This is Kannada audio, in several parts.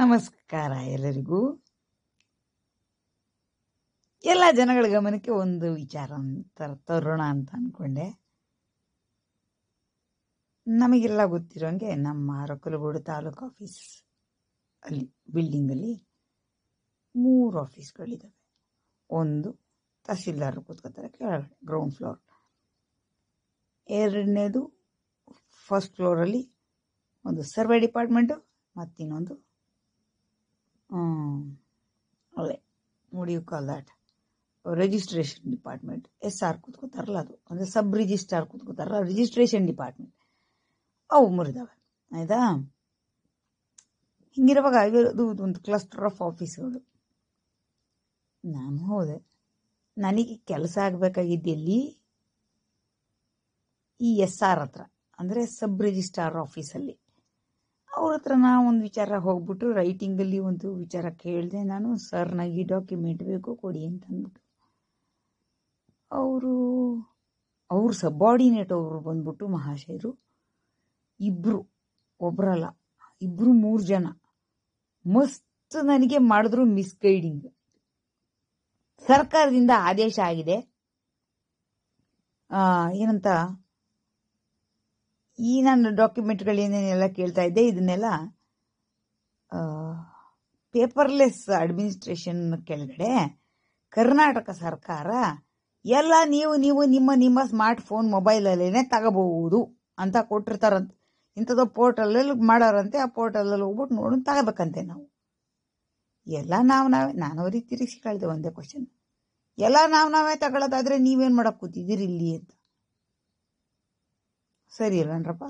ನಮಸ್ಕಾರ ಎಲ್ಲರಿಗೂ ಎಲ್ಲ ಜನಗಳ ಗಮನಕ್ಕೆ ಒಂದು ವಿಚಾರ ತರ ತರೋಣ ಅಂತ ಅಂದ್ಕೊಂಡೆ ನಮಗೆಲ್ಲ ಗೊತ್ತಿರೋಂಗೆ ನಮ್ಮ ರೊಕ್ಕಲಗೂಡು ತಾಲೂಕು ಆಫೀಸ್ ಅಲ್ಲಿ ಬಿಲ್ಡಿಂಗಲ್ಲಿ ಮೂರು ಆಫೀಸ್ಗಳಿದ್ದಾವೆ ಒಂದು ತಹಸೀಲ್ದಾರರು ಕೂತ್ಕೋತಾರೆ ಕೆಳಗಡೆ ಗ್ರೌಂಡ್ ಫ್ಲೋರ್ ಎರಡನೇದು ಫಸ್ಟ್ ಫ್ಲೋರಲ್ಲಿ ಒಂದು ಸರ್ವೆ ಡಿಪಾರ್ಟ್ಮೆಂಟು ಮತ್ತಿನ್ನೊಂದು ಅಲ್ಲೇ ನೋಡಿ call that registration department S R ಕೂತ್ಕೋತಾರಲ್ಲ ಅದು ಅಂದರೆ ಸಬ್ ರಿಜಿಸ್ಟ್ರಾರ್ ಕೂತ್ಕೋತಾರಲ್ಲ ರಿಜಿಸ್ಟ್ರೇಷನ್ ಡಿಪಾರ್ಟ್ಮೆಂಟ್ ಅವು ಮುರಿದಾವೆ ಆಯಿತಾ ಹಿಂಗಿರುವಾಗ ಇರೋದು ಒಂದು ಕ್ಲಸ್ಟರ್ ಆಫ್ ಆಫೀಸ್ಗಳು ನಾನು ಹೋದೆ ನನಗೆ ಕೆಲಸ ಎಲ್ಲಿ ಈ ಎಸ್ ಆರ್ ಹತ್ರ ಅಂದರೆ ಸಬ್ ರಿಜಿಸ್ಟ್ರಾರ್ ಆಫೀಸಲ್ಲಿ ಅವ್ರ ಹತ್ರ ನಾ ಒಂದು ವಿಚಾರ ಹೋಗ್ಬಿಟ್ಟು ರೈಟಿಂಗಲ್ಲಿ ಒಂದು ವಿಚಾರ ಕೇಳಿದೆ ನಾನು ಸರ್ ನನಗೆ ಈ ಡಾಕ್ಯುಮೆಂಟ್ ಬೇಕು ಕೊಡಿ ಅಂತ ಅಂದ್ಬಿಟ್ಟು ಅವರು ಅವ್ರ ಸಬ್ಬಾರ್ಡಿನೇಟ್ ಅವರು ಬಂದ್ಬಿಟ್ಟು ಮಹಾಶಯರು ಇಬ್ರು ಒಬ್ಬರಲ್ಲ ಇಬ್ಬರು ಮೂರು ಜನ ಮಸ್ತ್ ನನಗೆ ಮಾಡಿದ್ರು ಮಿಸ್ಗೈಡಿಂಗ್ ಸರ್ಕಾರದಿಂದ ಆದೇಶ ಆಗಿದೆ ಏನಂತ ಈ ನಾನು ಏನೇನೆಲ್ಲ ಕೇಳ್ತಾ ಇದ್ದೆ ಇದನ್ನೆಲ್ಲ ಪೇಪರ್ಲೆಸ್ ಅಡ್ಮಿನಿಸ್ಟ್ರೇಷನ್ ಕೆಳಗಡೆ ಕರ್ನಾಟಕ ಸರ್ಕಾರ ಎಲ್ಲ ನೀವು ನೀವು ನಿಮ್ಮ ನಿಮ್ಮ ಸ್ಮಾರ್ಟ್ ಮೊಬೈಲ್ ಮೊಬೈಲಲ್ಲೇನೆ ತಗೋಬಹುದು ಅಂತ ಕೊಟ್ಟಿರ್ತಾರಂತೆ ಇಂಥದ್ದು ಪೋರ್ಟಲಲ್ಲಿ ಮಾಡೋರಂತೆ ಆ ಪೋರ್ಟಲಲ್ಲಿ ಹೋಗ್ಬಿಟ್ಟು ನೋಡಿ ತಗೋಬೇಕಂತೆ ನಾವು ಎಲ್ಲ ನಾವು ನಾವೇ ನಾನು ಅವ್ರಿಗೆ ತಿರುಗಿಸಿ ಕಳೆದೆ ಒಂದೇ ಕ್ವಶನ್ ಎಲ್ಲ ನಾವು ನಾವೇ ತಗೊಳ್ಳೋದಾದ್ರೆ ನೀವೇನು ಮಾಡೋಕೆ ಕೂತಿದ್ದೀರಿ ಇಲ್ಲಿ ಅಂತ ಸರಿ ಇಲ್ಲನ್ರಪ್ಪ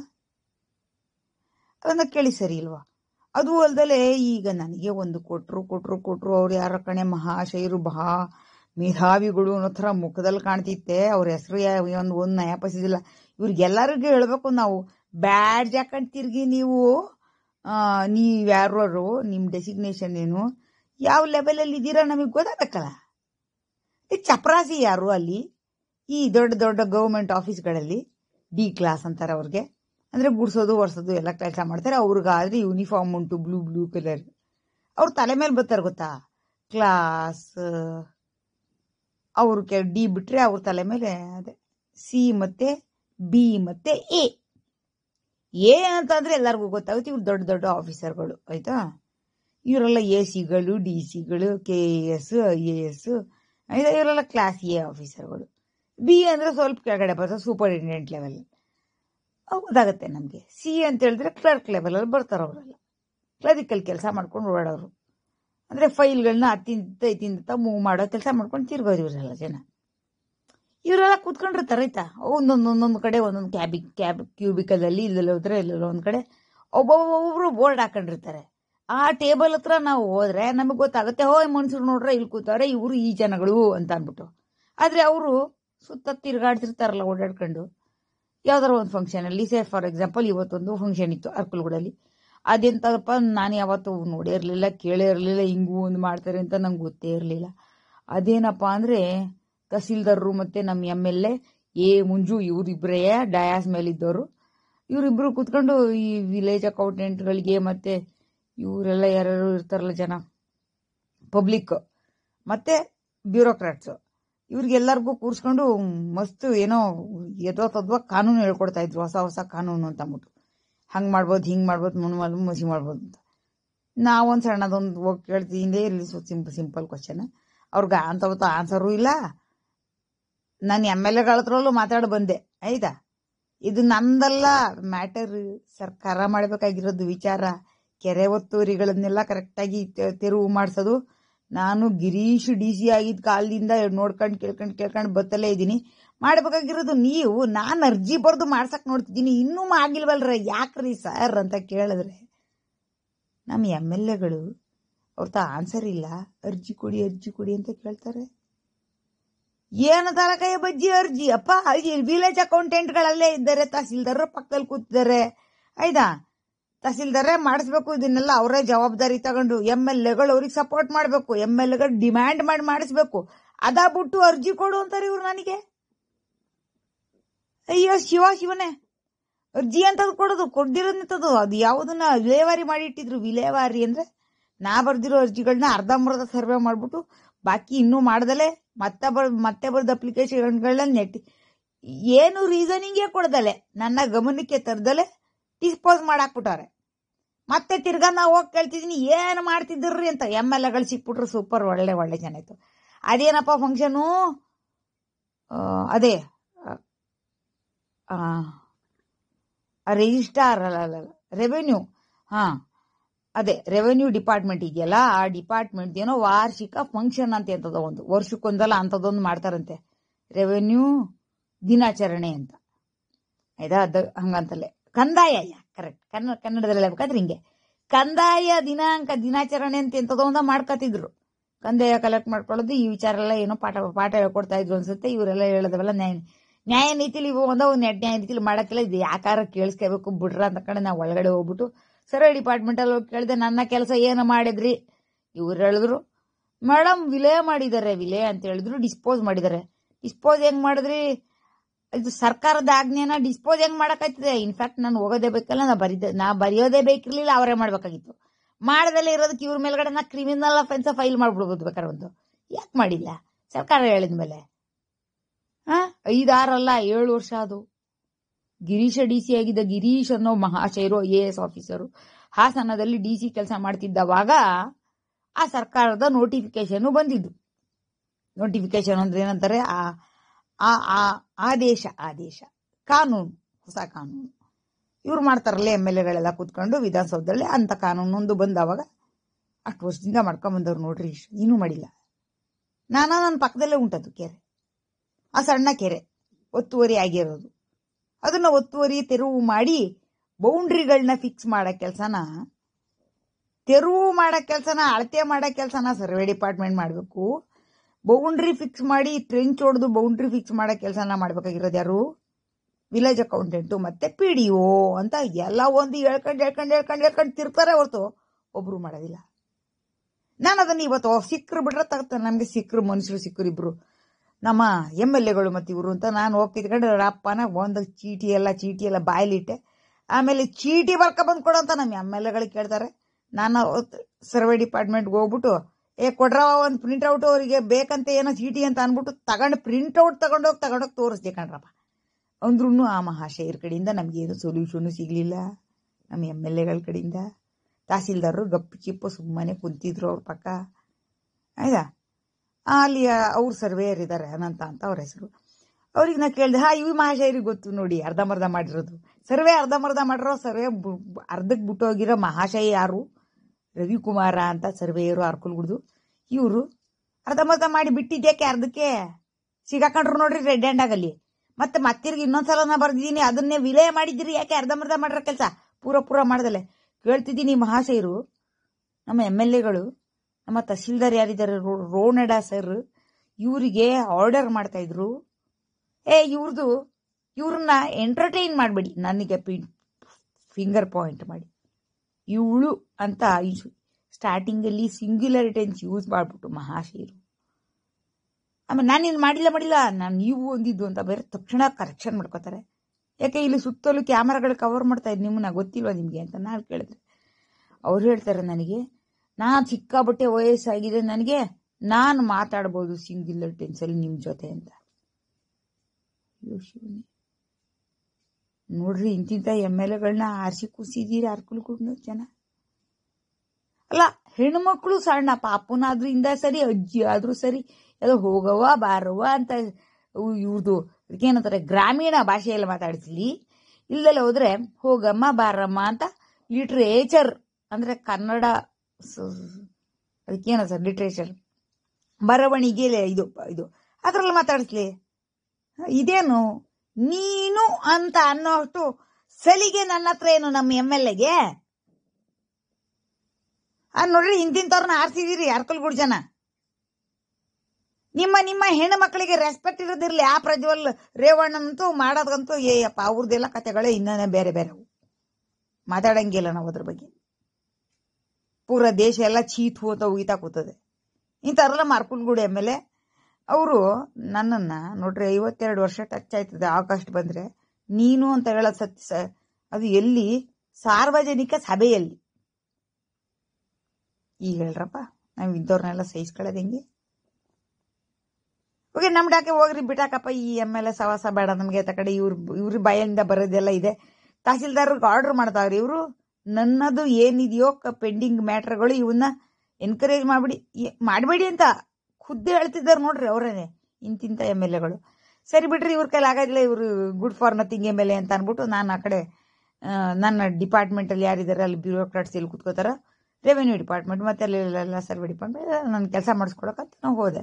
ಅದನ್ನ ಕೇಳಿ ಸರಿ ಇಲ್ವಾ ಅದು ಅಲ್ದಲೆ ಈಗ ನನಗೆ ಒಂದು ಕೊಟ್ಟರು ಕೊಟ್ಟರು ಕೊಟ್ಟರು ಅವ್ರು ಯಾರ ಕಣೆ ಮಹಾಶೈರು ಬಹಾ ಮೇಧಾವಿಗಳು ಅನ್ನೋ ಥರ ಮುಖದಲ್ಲಿ ಕಾಣ್ತಿತ್ತೆ ಅವ್ರ ಹೆಸರು ಒಂದು ಒಂದು ನಯಾಪಸಿದಿಲ್ಲ ಇವ್ರಿಗೆಲ್ಲರಿಗೂ ಹೇಳಬೇಕು ನಾವು ಬ್ಯಾಡ್ ಜಾಕಂಡ್ ತಿರುಗಿ ನೀವು ನೀವ್ಯಾರು ನಿಮ್ಮ ಡೆಸಿಗ್ನೇಷನ್ ಏನು ಯಾವ ಲೆವೆಲಲ್ಲಿ ಇದ್ದೀರಾ ನಮಗೆ ಗೊತ್ತಾಗಬೇಕಲ್ಲ ಚಪರಾಸಿ ಯಾರು ಅಲ್ಲಿ ಈ ದೊಡ್ಡ ದೊಡ್ಡ ಗೌರ್ಮೆಂಟ್ ಆಫೀಸ್ಗಳಲ್ಲಿ ಡಿ ಕ್ಲಾಸ್ ಅಂತಾರೆ ಅವ್ರಿಗೆ ಅಂದರೆ ಗುಡಿಸೋದು ಒರೆಸೋದು ಎಲ್ಲ ಕೆಲಸ ಮಾಡ್ತಾರೆ ಅವ್ರಿಗಾದ್ರೆ ಯೂನಿಫಾರ್ಮ್ ಉಂಟು ಬ್ಲೂ ಬ್ಲೂ ಕಲರ್ ಅವ್ರ ತಲೆ ಮೇಲೆ ಬರ್ತಾರೆ ಗೊತ್ತಾ ಕ್ಲಾಸ್ ಅವರು ಕೆ ಡಿ ಬಿಟ್ಟರೆ ಅವ್ರ ತಲೆ ಮೇಲೆ ಅದೇ ಸಿ ಮತ್ತು ಬಿ ಮತ್ತು ಎ ಎ ಅಂತಂದರೆ ಎಲ್ಲರಿಗೂ ಗೊತ್ತಾಗುತ್ತೆ ಇವ್ರು ದೊಡ್ಡ ದೊಡ್ಡ ಆಫೀಸರ್ಗಳು ಆಯಿತಾ ಇವರೆಲ್ಲ ಎ ಸಿಗಳು ಡಿ ಸಿಗಳು K A S I A S ಇವರೆಲ್ಲ ಕ್ಲಾಸ್ ಎ ಆಫೀಸರ್ಗಳು ಬಿ ಅಂದರೆ ಸ್ವಲ್ಪ ಕೆಳಗಡೆ ಬರ್ತದೆ ಸೂಪರಿಂಟೆಂಡೆಂಟ್ ಲೆವೆಲ್ ಅದಾಗುತ್ತೆ ನಮಗೆ ಸಿ ಅಂತ ಹೇಳಿದ್ರೆ ಕ್ಲರ್ಕ್ ಲೆವೆಲಲ್ಲಿ ಬರ್ತಾರೆ ಅವರೆಲ್ಲ ಕ್ಲರಿಕಲ್ ಕೆಲಸ ಮಾಡ್ಕೊಂಡು ಓಡಾಡೋರು ಅಂದರೆ ಫೈಲ್ಗಳನ್ನ ಅತ್ತಿಂದ ಇತ್ತಿಂದ ಮೂವ್ ಮಾಡೋ ಕೆಲಸ ಮಾಡ್ಕೊಂಡು ತಿರ್ಗೋದು ಇವರೆಲ್ಲ ಜನ ಇವರೆಲ್ಲ ಕೂತ್ಕೊಂಡಿರ್ತಾರೆ ಆಯ್ತಾ ಒಂದೊಂದು ಒಂದೊಂದು ಕಡೆ ಒಂದೊಂದು ಕ್ಯಾಬಿ ಕ್ಯಾಬ್ ಕ್ಯೂಬಿಕಲಲ್ಲಿ ಇಲ್ಲೆಲ್ಲ ಹೋದ್ರೆ ಇಲ್ಲೆಲ್ಲ ಒಂದು ಕಡೆ ಒಬ್ಬೊಬ್ಬೊಬ್ಬರು ಬೋರ್ಡ್ ಹಾಕೊಂಡಿರ್ತಾರೆ ಆ ಟೇಬಲ್ ಹತ್ರ ನಾವು ಹೋದ್ರೆ ನಮಗೆ ಗೊತ್ತಾಗುತ್ತೆ ಹೋಯ್ ಮನ್ಸರು ನೋಡ್ರೆ ಇಲ್ಲಿ ಕೂತವ್ರೆ ಇವರು ಈ ಜನಗಳು ಅಂತ ಅಂದ್ಬಿಟ್ಟು ಆದರೆ ಅವರು ಸುತ್ತ ತಿರ್ಗಾಡ್ತಿರ್ತಾರಲ್ಲ ಓಡಾಡ್ಕೊಂಡು ಯಾವ್ದಾರ ಒಂದು ಫಂಕ್ಷನಲ್ಲಿ ಸೇ ಫಾರ್ ಎಕ್ಸಾಂಪಲ್ ಇವತ್ತೊಂದು ಫಂಕ್ಷನ್ ಇತ್ತು ಅರ್ಕಲ್ಗೂಡಲ್ಲಿ ಅದೆಂತಪ್ಪ ನಾನು ಯಾವತ್ತೂ ನೋಡೇ ಇರಲಿಲ್ಲ ಕೇಳೇ ಇರಲಿಲ್ಲ ಹಿಂಗೂ ಒಂದು ಮಾಡ್ತಾರೆ ಅಂತ ನಂಗೆ ಗೊತ್ತೇ ಇರಲಿಲ್ಲ ಅದೇನಪ್ಪ ಅಂದರೆ ತಹಸೀಲ್ದಾರರು ಮತ್ತು ನಮ್ಮ ಎಮ್ ಎಲ್ ಎ ಮುಂಜು ಇವ್ರಿಬ್ರೇ ಡಯಾಸ್ ಮೇಲಿದ್ದವರು ಇವರಿಬ್ಬರು ಕೂತ್ಕೊಂಡು ಈ ವಿಲೇಜ್ ಅಕೌಂಟೆಂಟ್ಗಳಿಗೆ ಮತ್ತು ಇವರೆಲ್ಲ ಯಾರ್ಯಾರು ಇರ್ತಾರಲ್ಲ ಜನ ಪಬ್ಲಿಕ್ ಮತ್ತು ಬ್ಯೂರೋಕ್ರಾಟ್ಸು ಎಲ್ಲರಿಗೂ ಕೂರಿಸ್ಕೊಂಡು ಮಸ್ತ್ ಏನೋ ಎದೋ ತದ್ವ ಕಾನೂನು ಹೇಳ್ಕೊಡ್ತಾ ಇದ್ರು ಹೊಸ ಹೊಸ ಕಾನೂನು ಅಂತ ಅಂದ್ಬಿಟ್ಟು ಹಂಗೆ ಮಾಡ್ಬೋದು ಹಿಂಗೆ ಮಾಡ್ಬೋದು ಮುಣ್ಮಾಲ್ ಮಸಿ ಮಾಡ್ಬೋದು ಅಂತ ನಾವೊಂದು ಸಣ್ಣದೊಂದು ಹೋಗಿ ಕೇಳ್ತಿದ್ದೆ ಇರಲಿ ಸಿಂಪಲ್ ಸಿಂಪಲ್ ಕ್ವಶನ್ ಅವ್ರಿಗೆ ಗೊತ್ತ ಆನ್ಸರು ಇಲ್ಲ ನಾನು ಎಮ್ ಎಲ್ ಎಗಳತ್ರಲ್ಲೂ ಮಾತಾಡ ಬಂದೆ ಆಯ್ತಾ ಇದು ನಂದಲ್ಲ ಮ್ಯಾಟರ್ ಸರ್ಕಾರ ಮಾಡಬೇಕಾಗಿರೋದು ವಿಚಾರ ಕೆರೆ ಒತ್ತುವರಿಗಳನ್ನೆಲ್ಲ ಕರೆಕ್ಟಾಗಿ ತೆರವು ಮಾಡಿಸೋದು ನಾನು ಗಿರೀಶ್ ಡಿ ಸಿ ಆಗಿದ್ದ ಕಾಲದಿಂದ ನೋಡ್ಕೊಂಡು ಕೇಳ್ಕೊಂಡು ಕೇಳ್ಕೊಂಡು ಬತ್ತಲೇ ಇದ್ದೀನಿ ಮಾಡ್ಬೇಕಾಗಿರೋದು ನೀವು ನಾನು ಅರ್ಜಿ ಬರ್ದು ಮಾಡ್ಸಕ್ಕೆ ನೋಡ್ತಿದ್ದೀನಿ ಇನ್ನೂ ಆಗಿಲ್ವಲ್ರ ಯಾಕ್ರಿ ಸರ್ ಅಂತ ಕೇಳಿದ್ರೆ ನಮ್ಮ ಎಮ್ ಎಲ್ ಎಗಳು ಅವ್ರತ ಆನ್ಸರ್ ಇಲ್ಲ ಅರ್ಜಿ ಕೊಡಿ ಅರ್ಜಿ ಕೊಡಿ ಅಂತ ಕೇಳ್ತಾರೆ ಏನು ತಲಕಾಯಿ ಬಜ್ಜಿ ಅರ್ಜಿ ಅಪ್ಪ ವಿಲೇಜ್ ಅಕೌಂಟೆಂಟ್ಗಳಲ್ಲೇ ಇದ್ದಾರೆ ತಹಸೀಲ್ದಾರರು ಪಕ್ಕದಲ್ಲಿ ಕೂತಿದ್ದಾರೆ ಆಯ್ತಾ ತಹಸೀಲ್ದಾರೇ ಮಾಡಿಸ್ಬೇಕು ಇದನ್ನೆಲ್ಲ ಅವರೇ ಜವಾಬ್ದಾರಿ ತಗೊಂಡು ಎಂ ಎಲ್ ಎಗಳು ಅವ್ರಿಗೆ ಸಪೋರ್ಟ್ ಮಾಡಬೇಕು ಎಂ ಎಲ್ ಎಗಳು ಡಿಮ್ಯಾಂಡ್ ಮಾಡಿ ಮಾಡಿಸ್ಬೇಕು ಅದಾ ಬಿಟ್ಟು ಅರ್ಜಿ ಕೊಡು ಅಂತಾರೆ ಇವ್ರು ನನಗೆ ಅಯ್ಯೋ ಶಿವ ಶಿವನೇ ಅರ್ಜಿ ಅಂತದ್ ಕೊಡೋದು ಕೊಡ್ದಿರೋದಂಥದ್ದು ಅದು ಯಾವುದನ್ನ ವಿಲೇವಾರಿ ಮಾಡಿ ಇಟ್ಟಿದ್ರು ವಿಲೇವಾರಿ ಅಂದ್ರೆ ನಾ ಬರ್ದಿರೋ ಅರ್ಜಿಗಳನ್ನ ಅರ್ಧಂಬರ್ಧ ಸರ್ವೆ ಮಾಡ್ಬಿಟ್ಟು ಬಾಕಿ ಇನ್ನೂ ಮಾಡ್ದಲೆ ಮತ್ತೆ ಬರ್ ಮತ್ತೆ ಬರ್ದ ಅಪ್ಲಿಕೇಶನ್ಗಳನ್ನ ನೆಟ್ಟಿ ಏನು ರೀಸನಿಂಗೇ ಕೊಡ್ದಲೆ ನನ್ನ ಗಮನಕ್ಕೆ ತರ್ದಲೆ ಡಿಸ್ಪೋಸ್ ಮಾಡಾಕ್ಬಿಟ್ಟಾರೆ ಮತ್ತೆ ತಿರ್ಗಾ ನಾವು ಹೋಗಿ ಕೇಳ್ತಿದ್ದೀನಿ ಏನು ಮಾಡ್ತಿದ್ರಿ ಅಂತ ಎಮ್ ಎಲ್ ಎಗಳು ಸಿಕ್ಬಿಟ್ರು ಸೂಪರ್ ಒಳ್ಳೆ ಒಳ್ಳೆ ಜನ ಇತ್ತು ಅದೇನಪ್ಪ ಫಂಕ್ಷನು ಅದೇ ರಿಜಿಸ್ಟಾರ್ ಅಲ್ಲ ರೆವೆನ್ಯೂ ಹಾಂ ಅದೇ ರೆವೆನ್ಯೂ ಡಿಪಾರ್ಟ್ಮೆಂಟ್ ಇದೆಯಲ್ಲ ಆ ಡಿಪಾರ್ಟ್ಮೆಂಟ್ ಏನೋ ವಾರ್ಷಿಕ ಫಂಕ್ಷನ್ ಅಂತ ಎಂತದ ಒಂದು ವರ್ಷಕ್ಕೊಂದಲ್ಲ ಅಂಥದ್ದೊಂದು ಮಾಡ್ತಾರಂತೆ ರೆವೆನ್ಯೂ ದಿನಾಚರಣೆ ಅಂತ ಆಯ್ತಾ ಅದು ಹಂಗಂತಲೇ ಕಂದಾಯ ಕರೆಕ್ಟ್ ಕನ್ನಡ ಕನ್ನಡದಲ್ಲಿ ಹೇಳ್ಬೇಕಾದ್ರೆ ಹಿಂಗೆ ಕಂದಾಯ ದಿನಾಂಕ ದಿನಾಚರಣೆ ಅಂತ ಒಂದ ಮಾಡ್ಕೊತಿದ್ರು ಕಂದಾಯ ಕಲೆಕ್ಟ್ ಮಾಡ್ಕೊಳ್ಳೋದು ಈ ವಿಚಾರ ಎಲ್ಲ ಏನೋ ಪಾಠ ಪಾಠ ಹೇಳ್ಕೊಡ್ತಾ ಇದ್ರು ಅನ್ಸುತ್ತೆ ಇವರೆಲ್ಲ ಹೇಳೋದವಲ್ಲ ನ್ಯಾಯ ನ್ಯಾಯ ನೀತಿಲಿ ಒಂದು ನೆಟ್ ನ್ಯಾಯ ನೀತಿಲಿ ಮಾಡೋಕ್ಕಿಲ್ಲ ಇದು ಯಾಕಾರ ಕೇಳಿಸ್ಕೋಬೇಕು ಬಿಡ್ರ ಅಂತ ಕಡೆ ನಾವು ಒಳಗಡೆ ಹೋಗ್ಬಿಟ್ಟು ಸರ್ವೆ ಅಲ್ಲಿ ಹೋಗಿ ಕೇಳಿದೆ ನನ್ನ ಕೆಲಸ ಏನು ಮಾಡಿದ್ರಿ ಇವ್ರು ಹೇಳಿದ್ರು ಮೇಡಮ್ ವಿಲೇ ಮಾಡಿದ್ದಾರೆ ವಿಲೇ ಅಂತ ಹೇಳಿದ್ರು ಡಿಸ್ಪೋಸ್ ಮಾಡಿದ್ದಾರೆ ಡಿಸ್ಪೋಸ್ ಹೆಂಗೆ ಮಾಡಿದ್ರಿ ಇದು ಸರ್ಕಾರದ ಆಜ್ಞೆನ ಡಿಸ್ಪೋಸ್ ಹೆಂಗ್ ಮಾಡಕ್ಕಾಯ್ತದೆ ಇನ್ಫ್ಯಾಕ್ಟ್ ನಾನು ಹೋಗೋದೇ ಬೇಕಲ್ಲ ನಾ ಬರಿದ ನಾ ಬರೆಯೋದೇ ಬೇಕಿರ್ಲಿಲ್ಲ ಅವರೇ ಮಾಡಬೇಕಾಗಿತ್ತು ಮಾಡದಲ್ಲೇ ಇರೋದಕ್ಕೆ ಇವ್ರ ಮೇಲ್ಗಡೆ ನಾ ಕ್ರಿಮಿನಲ್ ಅಫೆನ್ಸ್ ಫೈಲ್ ಮಾಡ್ಬಿಡ್ಬೋದು ಬೇಕಾದ್ರೆ ಒಂದು ಯಾಕೆ ಮಾಡಿಲ್ಲ ಸರ್ಕಾರ ಹೇಳಿದ ಮೇಲೆ ಹಾಂ ಐದಾರಲ್ಲ ಏಳು ವರ್ಷ ಅದು ಗಿರೀಶ ಡಿ ಸಿ ಆಗಿದ್ದ ಗಿರೀಶ್ ಅನ್ನೋ ಮಹಾಶಯರು ಐ ಎ ಎಸ್ ಆಫೀಸರು ಹಾಸನದಲ್ಲಿ ಡಿ ಸಿ ಕೆಲಸ ಮಾಡ್ತಿದ್ದವಾಗ ಆ ಸರ್ಕಾರದ ನೋಟಿಫಿಕೇಶನ್ ಬಂದಿದ್ದು ನೋಟಿಫಿಕೇಶನ್ ಅಂದ್ರೆ ಏನಂತಾರೆ ಆ ಆ ಆ ಆದೇಶ ಆದೇಶ ಕಾನೂನು ಹೊಸ ಕಾನೂನು ಇವ್ರು ಮಾಡ್ತಾರಲ್ಲ ಎಮ್ ಎಲ್ ಎಗಳೆಲ್ಲ ಕೂತ್ಕೊಂಡು ವಿಧಾನಸೌಧದಲ್ಲಿ ಅಂತ ಕಾನೂನೊಂದು ಬಂದವಾಗ ಅಷ್ಟು ವರ್ಷದಿಂದ ಬಂದವ್ರು ನೋಡ್ರಿ ಏನು ಮಾಡಿಲ್ಲ ನಾನಾ ನನ್ನ ಪಕ್ಕದಲ್ಲೇ ಉಂಟದು ಕೆರೆ ಆ ಸಣ್ಣ ಕೆರೆ ಒತ್ತುವರಿ ಆಗಿರೋದು ಅದನ್ನ ಒತ್ತುವರಿ ತೆರವು ಮಾಡಿ ಬೌಂಡ್ರಿಗಳನ್ನ ಫಿಕ್ಸ್ ಮಾಡೋ ಕೆಲಸನ ತೆರವು ಮಾಡೋ ಕೆಲಸನ ಅಳತೆ ಮಾಡೋ ಕೆಲಸನ ಸರ್ವೆ ಡಿಪಾರ್ಟ್ಮೆಂಟ್ ಮಾಡಬೇಕು ಬೌಂಡ್ರಿ ಫಿಕ್ಸ್ ಮಾಡಿ ಟ್ರೆಂಚ್ ಹೊಡೆದು ಬೌಂಡ್ರಿ ಫಿಕ್ಸ್ ಮಾಡೋ ಕೆಲಸನ ಮಾಡ್ಬೇಕಾಗಿರೋದು ಯಾರು ವಿಲೇಜ್ ಅಕೌಂಟೆಂಟು ಮತ್ತೆ ಪಿ ಡಿ ಒ ಅಂತ ಎಲ್ಲ ಒಂದು ಹೇಳ್ಕೊಂಡು ಹೇಳ್ಕೊಂಡು ಹೇಳ್ಕೊಂಡು ಹೇಳ್ಕೊಂಡು ತಿರ್ತಾರೆ ಹೊರತು ಒಬ್ರು ಮಾಡೋದಿಲ್ಲ ನಾನು ಅದನ್ನ ಇವತ್ತು ಸಿಕ್ಕರು ಬಿಟ್ರೆ ತಗೋತಾರೆ ನಮಗೆ ಸಿಕ್ಕರು ಮನುಷ್ಯರು ಸಿಕ್ಕರು ಇಬ್ರು ನಮ್ಮ ಎಮ್ ಎಲ್ ಎಗಳು ಮತ್ತು ಇವರು ಅಂತ ನಾನು ಹೋಗ್ತಿದ್ಕೊಂಡು ಅಪ್ಪನ ಒಂದು ಚೀಟಿ ಎಲ್ಲ ಚೀಟಿ ಎಲ್ಲ ಬಾಯ್ಲಿಟ್ಟೆ ಆಮೇಲೆ ಚೀಟಿ ಬರ್ಕ ಬಂದು ಕೊಡು ಅಂತ ನಮ್ಮ ಎಮ್ ಎಲ್ ಎಗಳಿಗೆ ಕೇಳ್ತಾರೆ ನಾನು ಸರ್ವೆ ಡಿಪಾರ್ಟ್ಮೆಂಟ್ಗೆ ಹೋಗ್ಬಿಟ್ಟು ಏ ಕೊಡ್ರವ ಒಂದು ಪ್ರಿಂಟೌಟ್ ಅವರಿಗೆ ಬೇಕಂತ ಏನೋ ಚೀಟಿ ಅಂತ ಅನ್ಬಿಟ್ಟು ತಗೊಂಡು ಪ್ರಿಂಟೌಟ್ ತಗೊಂಡೋಗಿ ತಗೊಂಡೋಗಿ ತೋರಿಸ್ದೆ ಕಣ್ರಪ್ಪ ಅಂದ್ರೂ ಆ ಮಹಾಶಯರ ಕಡೆಯಿಂದ ನಮಗೇನು ಸೊಲ್ಯೂಷನ್ ಸಿಗಲಿಲ್ಲ ನಮ್ಮ ಎಮ್ ಎಲ್ ಎಗಳ ಕಡೆಯಿಂದ ತಹಸೀಲ್ದಾರರು ಗಪ್ಪು ಚಿಪ್ಪು ಸುಮ್ಮನೆ ಕುಂತಿದ್ರು ಅವ್ರ ಪಕ್ಕ ಆಯ್ತಾ ಅಲ್ಲಿ ಅವ್ರ ಸರ್ವೇಯರ್ ಇದ್ದಾರೆ ಅನಂತ ಅಂತ ಅವ್ರ ಹೆಸರು ಅವ್ರಿಗೆ ನಾ ಕೇಳಿದೆ ಹಾ ಇವಿ ಮಹಾಶಯರಿಗೆ ಗೊತ್ತು ನೋಡಿ ಅರ್ಧಂಬರ್ಧ ಮಾಡಿರೋದು ಸರ್ವೆ ಅರ್ಧಂಬರ್ಧ ಮಾಡಿರೋ ಸರ್ವೆ ಅರ್ಧಕ್ಕೆ ಹೋಗಿರೋ ಮಹಾಶಯ ಯಾರು ರವಿಕುಮಾರ ಅಂತ ಸರ್ವೇರು ಆರ್ಕುಲ್ಗುಡ್ದು ಇವರು ಅರ್ಧಮರ್ಧ ಮಾಡಿ ಬಿಟ್ಟಿದ್ಯಾಕೆ ಅರ್ಧಕ್ಕೆ ಸಿಗಾಕೊಂಡ್ರು ನೋಡ್ರಿ ರೆಡ್ ಹ್ಯಾಂಡ್ ಆಗಲಿ ಮತ್ತೆ ಮತ್ತಿರ್ಗಿ ಇನ್ನೊಂದ್ಸಲನ ಬರ್ದಿದ್ದೀನಿ ಅದನ್ನೇ ವಿಲಯ ಮಾಡಿದ್ರಿ ಯಾಕೆ ಅರ್ಧಂಬರ್ಧ ಮಾಡ್ರ ಕೆಲಸ ಪೂರ ಪೂರ ಮಾಡ್ದಲೆ ಕೇಳ್ತಿದ್ದೀನಿ ಮಹಾಶಯರು ನಮ್ಮ ಎಮ್ ಎಲ್ ಎಗಳು ನಮ್ಮ ತಹಸೀಲ್ದಾರ್ ಯಾರಿದ್ದಾರೆ ರೋಣಡ ಸರ್ ಇವರಿಗೆ ಆರ್ಡರ್ ಮಾಡ್ತಾ ಇದ್ರು ಏ ಇವ್ರದ್ದು ಇವ್ರನ್ನ ಎಂಟರ್ಟೈನ್ ಮಾಡಬೇಡಿ ನನಗೆ ಫಿಂಗರ್ ಪಾಯಿಂಟ್ ಮಾಡಿ ಇವಳು ಅಂತ ಸ್ಟಾರ್ಟಿಂಗಲ್ಲಿ ಸಿಂಗ್ಯುಲರ್ ಟೆನ್ಸ್ ಯೂಸ್ ಮಾಡ್ಬಿಟ್ಟು ಮಹಾಶೀರು ಆಮೇಲೆ ನಾನೇನು ಮಾಡಿಲ್ಲ ಮಾಡಿಲ್ಲ ನಾನು ನೀವು ಒಂದಿದ್ದು ಅಂತ ಬೇರೆ ತಕ್ಷಣ ಕರೆಕ್ಷನ್ ಮಾಡ್ಕೋತಾರೆ ಯಾಕೆ ಇಲ್ಲಿ ಸುತ್ತಲೂ ಕ್ಯಾಮರಾಗಳು ಕವರ್ ಮಾಡ್ತಾ ಇದ್ದೀನಿ ನಿಮ್ಮನ್ನ ಗೊತ್ತಿಲ್ವಾ ನಿಮಗೆ ಅಂತ ನಾನು ಕೇಳಿದ್ರೆ ಅವ್ರು ಹೇಳ್ತಾರೆ ನನಗೆ ನಾನು ಸಿಕ್ಕಾಬಟ್ಟೆ ವಯಸ್ಸಾಗಿದೆ ನನಗೆ ನಾನು ಮಾತಾಡ್ಬೋದು ಸಿಂಗ್ಯುಲರ್ ಟೆನ್ಸಲ್ಲಿ ನಿಮ್ಮ ಜೊತೆ ಅಂತ ಯೋಶಿವನೇ ನೋಡ್ರಿ ಇಂತಿಂತ ಎಮ್ ಎಲ್ ಎಗಳನ್ನ ಆರಿಸಿ ಕೂಸಿದೀರಿ ಅರ್ಕುಲ್ ಕುಡ್ನು ಜನ ಅಲ್ಲ ಹೆಣ್ಮಕ್ಳು ಸಣ್ಣ ಇಂದ ಸರಿ ಅಜ್ಜಿ ಆದ್ರೂ ಸರಿ ಎಲ್ಲ ಹೋಗವ ಬಾರವ ಅಂತ ಇವ್ರದು ಏನಂತಾರೆ ಗ್ರಾಮೀಣ ಭಾಷೆಯಲ್ಲಿ ಮಾತಾಡಿಸ್ಲಿ ಇಲ್ಲೆಲ್ಲ ಹೋದ್ರೆ ಹೋಗಮ್ಮ ಬಾರಮ್ಮ ಅಂತ ಲಿಟ್ರೇಚರ್ ಅಂದ್ರೆ ಕನ್ನಡ ಅದಕ್ಕೇನ ಸರ್ ಲಿಟ್ರೇಚರ್ ಬರವಣಿಗೆ ಇದು ಇದು ಅದ್ರಲ್ಲಿ ಮಾತಾಡಿಸ್ಲಿ ಇದೇನು ನೀನು ಅಂತ ಅನ್ನೋಷ್ಟು ಸಲಿಗೆ ನನ್ನ ಹತ್ರ ಏನು ನಮ್ಮ ಎಮ್ ಎಲ್ ಎಗೆ ನೋಡ್ರಿ ಹಿಂದಿಂತವ್ರನ್ನ ಆರ್ಸಿದಿರಿ ಅರ್ಕಲ್ ಜನ ನಿಮ್ಮ ನಿಮ್ಮ ಹೆಣ್ಣು ಮಕ್ಕಳಿಗೆ ರೆಸ್ಪೆಕ್ಟ್ ಇರೋದಿರಲಿ ಆ ಪ್ರಜ್ವಲ್ ರೇವಣ್ಣಂತೂ ಮಾಡೋದಂತೂ ಏಯಪ್ಪ ಅವ್ರದ್ದೆಲ್ಲ ಕತೆಗಳೇ ಇನ್ನೇ ಬೇರೆ ಬೇರೆ ಮಾತಾಡಂಗಿಲ್ಲ ನಾವು ಅದ್ರ ಬಗ್ಗೆ ಪೂರಾ ದೇಶ ಎಲ್ಲ ಚೀತ್ ಹೋತ ಉಗಿತಾ ಕೂತದೆ ಇಂಥ ಮಾರ್ಕುಲ್ಗೂಡು ಎಮ್ ಎಲ್ ಎ ಅವರು ನನ್ನನ್ನ ನೋಡ್ರಿ ಐವತ್ತೆರಡು ವರ್ಷ ಟಚ್ ಆಯ್ತದೆ ಆಗಸ್ಟ್ ಬಂದ್ರೆ ನೀನು ಅಂತ ಹೇಳ ಸತ್ಯ ಅದು ಎಲ್ಲಿ ಸಾರ್ವಜನಿಕ ಸಭೆಯಲ್ಲಿ ಈಗ ಹೇಳ್ರಪ್ಪ ನಾವು ಇದ್ದವ್ರನ್ನೆಲ್ಲ ಸಹಿಸ್ಕೊಳ್ಳೋದು ಹೆಂಗೆ ಓಕೆ ನಮ್ಮ ಡಾಕೆ ಹೋಗ್ರಿ ಬಿಟಾಕಪ್ಪ ಈ ಎಮ್ ಎಲ್ ಸವಾಸ ಬೇಡ ನಮಗೆ ಕಡೆ ಇವ್ರ ಇವ್ರ ಬಾಯಿಂದ ಬರೋದೆಲ್ಲ ಇದೆ ತಹಸೀಲ್ದಾರ್ ಆರ್ಡರ್ ಮಾಡ್ತಾವ್ರಿ ಇವರು ನನ್ನದು ಏನಿದೆಯೋ ಪೆಂಡಿಂಗ್ ಮ್ಯಾಟರ್ಗಳು ಇವನ್ನ ಎನ್ಕರೇಜ್ ಮಾಡ್ಬಿಡಿ ಮಾಡಬೇಡಿ ಅಂತ ಖುದ್ದಿ ಹೇಳ್ತಿದ್ದಾರೆ ನೋಡ್ರಿ ಅವರೇನೆ ಇಂತಿಂಥ ಎಮ್ ಎಲ್ ಎಗಳು ಸರಿ ಬಿಡ್ರಿ ಇವ್ರ ಕೈಲಿ ಆಗೋದಿಲ್ಲ ಇವರು good for nothing M L A ಅಂತ ಅಂದ್ಬಿಟ್ಟು ನಾನು ಆ ಕಡೆ ನನ್ನ ಡಿಪಾರ್ಟ್ಮೆಂಟಲ್ಲಿ ಯಾರಿದ್ದಾರೆ ಅಲ್ಲಿ ಬ್ಯೂರೋಕ್ರಾಟ್ಸ್ ಇಲ್ಲಿ ಕುತ್ಕೋತಾರ ರೆವೆನ್ಯೂ ಡಿಪಾರ್ಟ್ಮೆಂಟ್ ಮತ್ತೆ ಅಲ್ಲಿ ಎಲ್ಲ ಸರ್ವೆ ಡಿಪಾರ್ಟ್ಮೆಂಟ್ ನನ್ನ ಕೆಲಸ ಮಾಡಿಸ್ಕೊಳಕಂತ ನಾವು ಹೋದೆ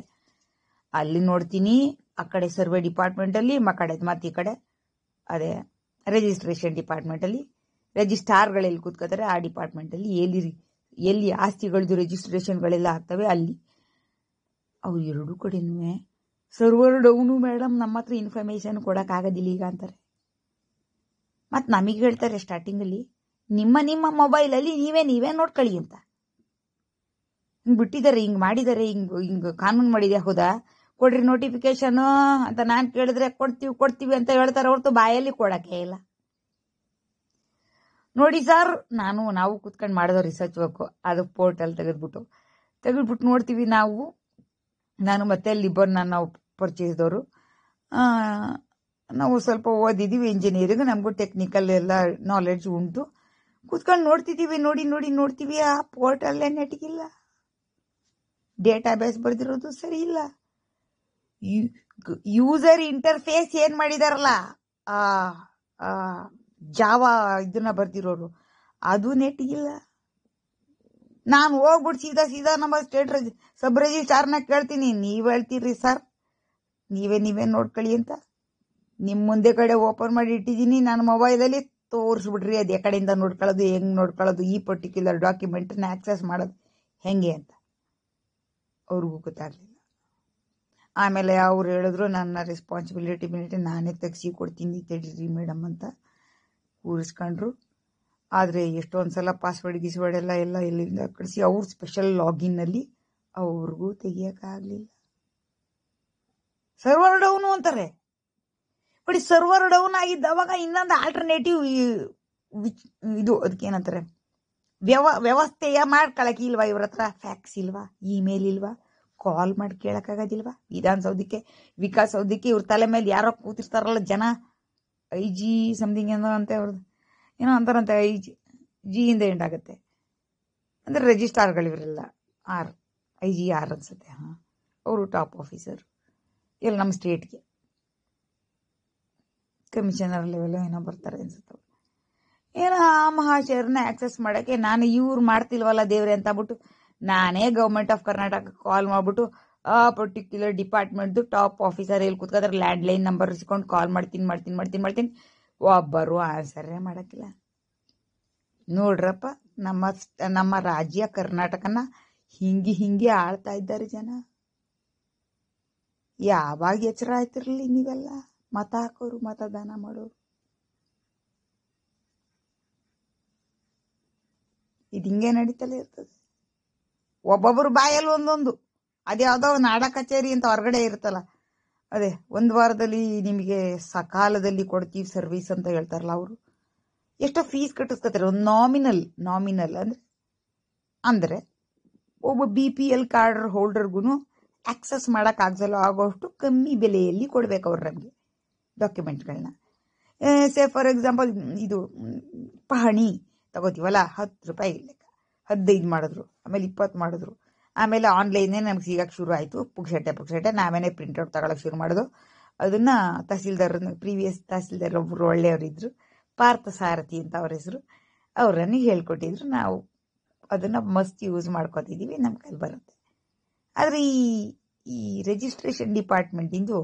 ಅಲ್ಲಿ ನೋಡ್ತೀನಿ ಆ ಕಡೆ ಸರ್ವೆ ಡಿಪಾರ್ಟ್ಮೆಂಟಲ್ಲಿ ಮಕ್ಕಡೆ ಮತ್ತೆ ಈ ಕಡೆ ಅದೇ ರಿಜಿಸ್ಟ್ರೇಷನ್ ಡಿಪಾರ್ಟ್ಮೆಂಟಲ್ಲಿ ಗಳೆಲ್ಲಿ ಕೂತ್ಕೋತಾರೆ ಆ ಡಿಪಾರ್ಟ್ಮೆಂಟಲ್ಲಿ ಎಲ್ಲಿ ಎಲ್ಲಿ ಆಸ್ತಿಗಳದ್ದು ರಿಜಿಸ್ಟ್ರೇಷನ್ಗಳೆಲ್ಲ ಆಗ್ತವೆ ಅಲ್ಲಿ ಅವ್ರು ಎರಡೂ ಕಡೆನೂ ಸರ್ವರ್ ಡೌನು ಮೇಡಮ್ ನಮ್ಮ ಹತ್ರ ಇನ್ಫಾರ್ಮೇಷನ್ ಕೊಡೋಕ್ಕಾಗೋದಿಲ್ಲ ಈಗ ಅಂತಾರೆ ಮತ್ತು ನಮಗೆ ಹೇಳ್ತಾರೆ ಸ್ಟಾರ್ಟಿಂಗಲ್ಲಿ ನಿಮ್ಮ ನಿಮ್ಮ ಮೊಬೈಲಲ್ಲಿ ನೀವೇ ನೀವೇ ನೋಡ್ಕೊಳ್ಳಿ ಅಂತ ಹಿಂಗೆ ಬಿಟ್ಟಿದ್ದಾರೆ ಹಿಂಗೆ ಮಾಡಿದ್ದಾರೆ ಹಿಂಗೆ ಹಿಂಗೆ ಕಾನೂನು ಮಾಡಿದೆ ಹೌದಾ ಕೊಡ್ರಿ ನೋಟಿಫಿಕೇಶನ್ ಅಂತ ನಾನು ಕೇಳಿದ್ರೆ ಕೊಡ್ತೀವಿ ಕೊಡ್ತೀವಿ ಅಂತ ಹೇಳ್ತಾರೆ ಹೊರತು ಬಾಯಲ್ಲಿ ಕೊಡೋಕ್ಕೆ ಇಲ್ಲ ನೋಡಿ ಸರ್ ನಾನು ನಾವು ಕೂತ್ಕೊಂಡು ಮಾಡಿದೋ ರಿಸರ್ಚ್ ವರ್ಕು ಅದು ಪೋರ್ಟಲ್ ತೆಗೆದ್ಬಿಟ್ಟು ತೆಗೆದ್ಬಿಟ್ಟು ನೋಡ್ತೀವಿ ನಾವು ನಾನು ಮತ್ತೆ ಲಿಬರ್ನ ನಾವು ಪರಿಚಯಿಸಿದವರು ನಾವು ಸ್ವಲ್ಪ ಓದಿದ್ದೀವಿ ಇಂಜಿನಿಯರಿಂಗ್ ನಮಗೂ ಟೆಕ್ನಿಕಲ್ ಎಲ್ಲ ನಾಲೆಡ್ಜ್ ಉಂಟು ಕೂತ್ಕೊಂಡು ನೋಡ್ತಿದ್ದೀವಿ ನೋಡಿ ನೋಡಿ ನೋಡ್ತೀವಿ ಆ ಪೋರ್ಟಲ್ ನೆಟ್ಗಿಲ್ಲ ಡೇಟಾ ಬೇಸ್ ಬರ್ದಿರೋದು ಸರಿ ಇಲ್ಲ ಯೂಸರ್ ಇಂಟರ್ಫೇಸ್ ಏನು ಮಾಡಿದಾರಲ್ಲ ಆ ಜಾವ ಇದನ್ನ ಬರ್ದಿರೋರು ಅದು ನೆಟ್ಗಿಲ್ಲ ನಾನು ಹೋಗ್ಬಿಟ್ಟು ಸೀದಾ ಸೀದಾ ನಮ್ಮ ಸ್ಟೇಟ್ ರಜಿ ಸಬ್ ರಿಜಿಸ್ಟಾರ್ನ ಕೇಳ್ತೀನಿ ನೀವು ಹೇಳ್ತೀರಿ ಸರ್ ನೀವೇ ನೀವೇ ನೋಡ್ಕೊಳ್ಳಿ ಅಂತ ನಿಮ್ಮ ಮುಂದೆ ಕಡೆ ಓಪನ್ ಮಾಡಿ ಇಟ್ಟಿದ್ದೀನಿ ನಾನು ಮೊಬೈಲಲ್ಲಿ ತೋರಿಸ್ಬಿಡ್ರಿ ಅದು ಎಕಡೆಯಿಂದ ನೋಡ್ಕೊಳ್ಳೋದು ಹೆಂಗ್ ನೋಡ್ಕೊಳ್ಳೋದು ಈ ಪರ್ಟಿಕ್ಯುಲರ್ ಡಾಕ್ಯುಮೆಂಟನ್ನ ಆಕ್ಸೆಸ್ ಮಾಡೋದು ಹೆಂಗೆ ಅಂತ ಅವ್ರಿಗೂ ಗೊತ್ತಾಗಲಿಲ್ಲ ಆಮೇಲೆ ಅವ್ರು ಹೇಳಿದ್ರು ನನ್ನ ರೆಸ್ಪಾನ್ಸಿಬಿಲಿಟಿ ಬಿಲಿಟಿ ನಾನೇ ತೆಗ್ಸಿ ಕೊಡ್ತೀನಿ ತಿಳಿರಿ ಮೇಡಮ್ ಅಂತ ಕೂರಿಸ್ಕೊಂಡ್ರು ಆದರೆ ಎಷ್ಟೊಂದು ಸಲ ಪಾಸ್ವರ್ಡ್ ಗೀಸ್ವರ್ಡ್ ಎಲ್ಲ ಎಲ್ಲ ಎಲ್ಲಿಂದ ಕಳಿಸಿ ಅವ್ರ ಸ್ಪೆಷಲ್ ಲಾಗಿನ್ನಲ್ಲಿ ಅವ್ರಿಗೂ ತೆಗಿಯೋಕ್ಕಾಗಲಿಲ್ಲ ಸರ್ವರ್ ಡೌನು ಅಂತಾರೆ ಬಟ್ ಸರ್ವರ್ ಡೌನ್ ಆಗಿದ್ದಾವಾಗ ಇನ್ನೊಂದು ಆಲ್ಟರ್ನೇಟಿವ್ ಇದು ಅದಕ್ಕೆ ಏನಂತಾರೆ ವ್ಯವ ವ್ಯವಸ್ಥೆಯ ಮಾಡ್ಕೊಳಕ್ಕೆ ಇಲ್ವಾ ಇವ್ರ ಹತ್ರ ಫ್ಯಾಕ್ಸ್ ಇಲ್ವಾ ಇಮೇಲ್ ಇಲ್ವಾ ಕಾಲ್ ಮಾಡಿ ಕೇಳೋಕ್ಕಾಗೋದಿಲ್ವಾ ವಿಧಾನಸೌಧಕ್ಕೆ ಸೌಧಕ್ಕೆ ಇವ್ರ ತಲೆ ಮೇಲೆ ಯಾರೋ ಕೂತಿರ್ತಾರಲ್ಲ ಜನ ಐ ಜಿ ಸಮಥಿಂಗ್ ಏನೋ ಅಂತ ಅವ್ರದ್ದು ಏನೋ ಅಂತಾರಂತೆ ಐ ಜಿ ಜಿಯಿಂದ ಎಂಡಾಗುತ್ತೆ ಅಂದರೆ ರಿಜಿಸ್ಟ್ರಾರ್ಗಳಿವರೆಲ್ಲ ಆರ್ ಐ ಜಿ ಆರ್ ಅನ್ಸುತ್ತೆ ಹಾಂ ಅವರು ಟಾಪ್ ಆಫೀಸರ್ ಎಲ್ಲ ನಮ್ಮ ಸ್ಟೇಟ್ಗೆ ಕಮಿಷನರ್ ಲೆವೆಲ್ ಏನೋ ಬರ್ತಾರೆ ಅನ್ಸುತ್ತೆ ಏನೋ ಆ ಮಹಾಶಯರನ್ನ ಆಕ್ಸೆಸ್ ಮಾಡೋಕ್ಕೆ ನಾನು ಇವ್ರು ಮಾಡ್ತಿಲ್ವಲ್ಲ ದೇವ್ರೆ ಅಂತ ನಾನೇ ಗೌರ್ಮೆಂಟ್ ಆಫ್ ಕರ್ನಾಟಕ ಕಾಲ್ ಮಾಡಿಬಿಟ್ಟು ಆ ಪರ್ಟಿಕ್ಯುಲರ್ ಡಿಪಾರ್ಟ್ಮೆಂಟ್ದು ಟಾಪ್ ಆಫೀಸರ್ ಎಲ್ಲಿ ಕೂತ್ಕೊಂಡ್ರೆ ಲ್ಯಾಂಡ್ ಲೈನ್ ನಂಬರ್ ಇಸ್ಕೊಂಡು ಕಾಲ್ ಮಾಡ್ತೀನಿ ಮಾಡ್ತೀನಿ ಮಾಡ್ತೀನಿ ಮಾಡ್ತೀನಿ ಒಬ್ಬರು ಆಚರಣೆ ಮಾಡಕ್ಕಿಲ್ಲ ನೋಡ್ರಪ್ಪ ನಮ್ಮ ನಮ್ಮ ರಾಜ್ಯ ಕರ್ನಾಟಕನ ಹಿಂಗಿ ಹಿಂಗಿ ಆಳ್ತಾ ಇದ್ದಾರೆ ಜನ ಯಾವಾಗ ಎಚ್ಚರ ಆಯ್ತಿರ್ಲಿ ನೀವೆಲ್ಲ ಮತ ಹಾಕೋರು ಮತದಾನ ಮಾಡೋರು ಇದು ಹಿಂಗೆ ನಡೀತಲೇ ಇರ್ತದೆ ಒಬ್ಬೊಬ್ಬರು ಬಾಯಲ್ಲಿ ಒಂದೊಂದು ಅದ್ಯಾವುದೋ ನಾಡ ಕಚೇರಿ ಅಂತ ಹೊರಗಡೆ ಇರ್ತಲ್ಲ ಅದೇ ಒಂದು ವಾರದಲ್ಲಿ ನಿಮಗೆ ಸಕಾಲದಲ್ಲಿ ಕೊಡ್ತೀವಿ ಸರ್ವಿಸ್ ಅಂತ ಹೇಳ್ತಾರಲ್ಲ ಅವರು ಎಷ್ಟೋ ಫೀಸ್ ಕಟ್ಟಿಸ್ಕೊತಾರೆ ಒಂದು ನಾಮಿನಲ್ ನಾಮಿನಲ್ ಅಂದರೆ ಅಂದರೆ ಒಬ್ಬ ಬಿ ಪಿ ಎಲ್ ಕಾರ್ಡ್ ಹೋಲ್ಡರ್ಗೂ ಆಕ್ಸೆಸ್ ಆಗ್ಸಲ್ಲ ಆಗೋಷ್ಟು ಕಮ್ಮಿ ಬೆಲೆಯಲ್ಲಿ ಕೊಡ್ಬೇಕು ಅವ್ರು ನಮಗೆ ಡಾಕ್ಯುಮೆಂಟ್ಗಳನ್ನ ಸೇ ಫಾರ್ ಎಕ್ಸಾಂಪಲ್ ಇದು ಪಹಣಿ ತಗೋತೀವಲ್ಲ ಹತ್ತು ರೂಪಾಯಿ ಲೆಕ್ಕ ಹದಿನೈದು ಮಾಡಿದ್ರು ಆಮೇಲೆ ಇಪ್ಪತ್ತು ಮಾಡಿದ್ರು ಆಮೇಲೆ ಆನ್ಲೈನೇ ನಮ್ಗೆ ಸಿಗಕ್ಕೆ ಶುರು ಆಯಿತು ಪುಕ್ಸಟ್ಟೆ ಪುಕ್ಸಟ್ಟೆ ನಾವೇನೇ ಪ್ರಿಂಟ್ಔಟ್ ತಗೊಳಕ್ಕೆ ಶುರು ಮಾಡೋದು ಅದನ್ನು ತಹಸೀಲ್ದಾರ್ ಪ್ರೀವಿಯಸ್ ತಹಸೀಲ್ದಾರ್ ಒಬ್ಬರು ಒಳ್ಳೆಯವರಿದ್ರು ಪಾರ್ಥ ಸಾರಥಿ ಅಂತ ಅವ್ರ ಹೆಸರು ಅವರನ್ನು ಹೇಳ್ಕೊಟ್ಟಿದ್ರು ನಾವು ಅದನ್ನು ಮಸ್ತ್ ಯೂಸ್ ಮಾಡ್ಕೊತಿದ್ದೀವಿ ನಮ್ಮ ಕೈಲಿ ಬರುತ್ತೆ ಆದರೆ ಈ ಈ ರಿಜಿಸ್ಟ್ರೇಷನ್ ಡಿಪಾರ್ಟ್ಮೆಂಟಿಂದು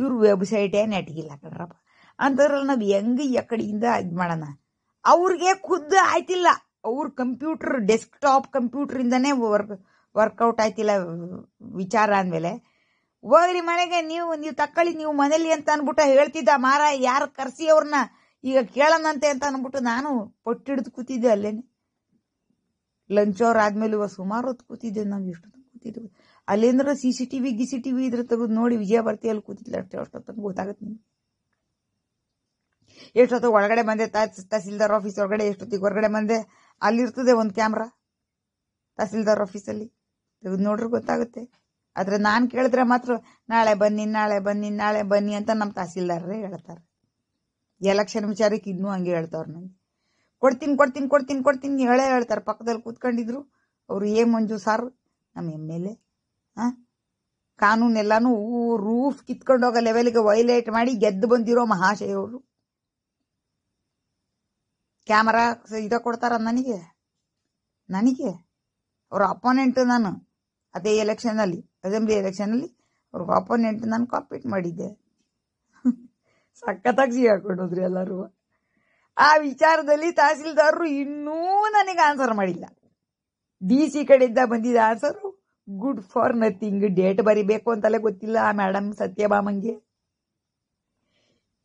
ಇವ್ರ ವೆಬ್ಸೈಟೇ ನೆಟ್ಗಿಲ್ಲ ಕಣ್ರಪ್ಪ ಅಂಥವ್ರಲ್ಲಿ ನಾವು ಹೆಂಗೆ ಎಕಡೆಯಿಂದ ಇದು ಮಾಡೋಣ ಅವ್ರಿಗೆ ಖುದ್ದು ಆಯ್ತಿಲ್ಲ ಅವ್ರ ಕಂಪ್ಯೂಟರ್ ಡೆಸ್ಕ್ ಟಾಪ್ ಕಂಪ್ಯೂಟ್ರಿಂದನೇ ವರ್ಕ್ ವರ್ಕೌಟ್ ಆಯ್ತಿಲ್ಲ ವಿಚಾರ ಅಂದಮೇಲೆ ಹೋಗ್ರಿ ಮನೆಗೆ ನೀವು ನೀವು ತಕ್ಕಳಿ ನೀವು ಮನೇಲಿ ಅಂತ ಅಂದ್ಬಿಟ್ಟು ಹೇಳ್ತಿದ್ದ ಮಾರ ಯಾರು ಕರೆಸಿ ಅವ್ರನ್ನ ಈಗ ಕೇಳೋಣಂತೆ ಅಂತ ಅಂದ್ಬಿಟ್ಟು ನಾನು ಪೊಟ್ಟಿಡ್ದು ಕೂತಿದ್ದೆ ಅಲ್ಲೇನೆ ಲಂಚ್ ಅವರ್ ಆದ್ಮೇಲೆ ಇವಾಗ ಸುಮಾರು ಹೊತ್ತು ಕೂತಿದ್ದೆ ನಾವು ಎಷ್ಟೊತ್ತು ಕೂತಿದ್ದೆ ಅಲ್ಲಿಂದ್ರೆ ಸಿ ಸಿ ಟಿ ವಿ ಗಿ ಸಿ ಟಿ ವಿ ಇದ್ರ ತೆಗೆದು ನೋಡಿ ವಿಜಯ ಅಲ್ಲಿ ಕೂತಿದ್ಲ ಅಷ್ಟೇ ಅಷ್ಟೊತ್ತಂಗೆ ಗೊತ್ತಾಗುತ್ತೆ ನಿಮ್ಗೆ ಎಷ್ಟೊತ್ತು ಒಳಗಡೆ ಬಂದೆ ತಹಸೀಲ್ದಾರ್ ಆಫೀಸ್ ಒಳಗಡೆ ಎಷ್ಟೊತ್ತಿಗೆ ಹೊರಗಡೆ ಬಂದೆ ಅಲ್ಲಿರ್ತದೆ ಒಂದು ಕ್ಯಾಮ್ರಾ ತಹಸೀಲ್ದಾರ್ ಆಫೀಸಲ್ಲಿ ಇದು ನೋಡ್ರಿ ಗೊತ್ತಾಗುತ್ತೆ ಆದ್ರೆ ನಾನು ಕೇಳಿದ್ರೆ ಮಾತ್ರ ನಾಳೆ ಬನ್ನಿ ನಾಳೆ ಬನ್ನಿ ನಾಳೆ ಬನ್ನಿ ಅಂತ ನಮ್ಮ ತಹಸೀಲ್ದಾರರೇ ಹೇಳ್ತಾರೆ ಎಲೆಕ್ಷನ್ ವಿಚಾರಕ್ಕೆ ಇನ್ನೂ ಹಂಗೆ ಹೇಳ್ತಾವ್ರು ನನಗೆ ಕೊಡ್ತೀನಿ ಕೊಡ್ತೀನಿ ಕೊಡ್ತೀನಿ ಕೊಡ್ತೀನಿ ಹೇಳೇ ಹೇಳ್ತಾರೆ ಪಕ್ಕದಲ್ಲಿ ಕೂತ್ಕೊಂಡಿದ್ರು ಅವರು ಏ ಮಂಜು ಸಾರು ನಮ್ಮ ಎಮ್ ಎಲ್ ಎ ಹಾಂ ಎಲ್ಲಾನು ರೂಫ್ ಕಿತ್ಕೊಂಡು ಹೋಗೋ ಲೆವೆಲ್ಗೆ ವೈಲೇಟ್ ಮಾಡಿ ಗೆದ್ದು ಬಂದಿರೋ ಮಹಾಶಯ ಅವರು ಕ್ಯಾಮರಾ ಇದ ಕೊಡ್ತಾರ ನನಗೆ ನನಗೆ ಅವ್ರ ಅಪೋನೆಂಟ್ ನಾನು ಅದೇ ಎಲೆಕ್ಷನಲ್ಲಿ ಅಸೆಂಬ್ಲಿ ಎಲೆಕ್ಷನಲ್ಲಿ ಅವ್ರಿಗೆ ಅಪೋನೆಂಟ್ ನಾನು ಕಾಂಪೀಟ್ ಮಾಡಿದ್ದೆ ಸಖತ್ತಾಗಿ ಸಿ ಹಾಕೊಂಡೋದ್ರಿ ಎಲ್ಲರೂ ಆ ವಿಚಾರದಲ್ಲಿ ತಹಸೀಲ್ದಾರರು ಇನ್ನೂ ನನಗೆ ಆನ್ಸರ್ ಮಾಡಿಲ್ಲ ಡಿ ಸಿ ಕಡೆಯಿಂದ ಬಂದಿದ್ದ answer good for nothing date ಬರಿಬೇಕು ಅಂತಲೇ ಗೊತ್ತಿಲ್ಲ ಆ ಮೇಡಮ್ ಸತ್ಯಭಾಮಂಗೆ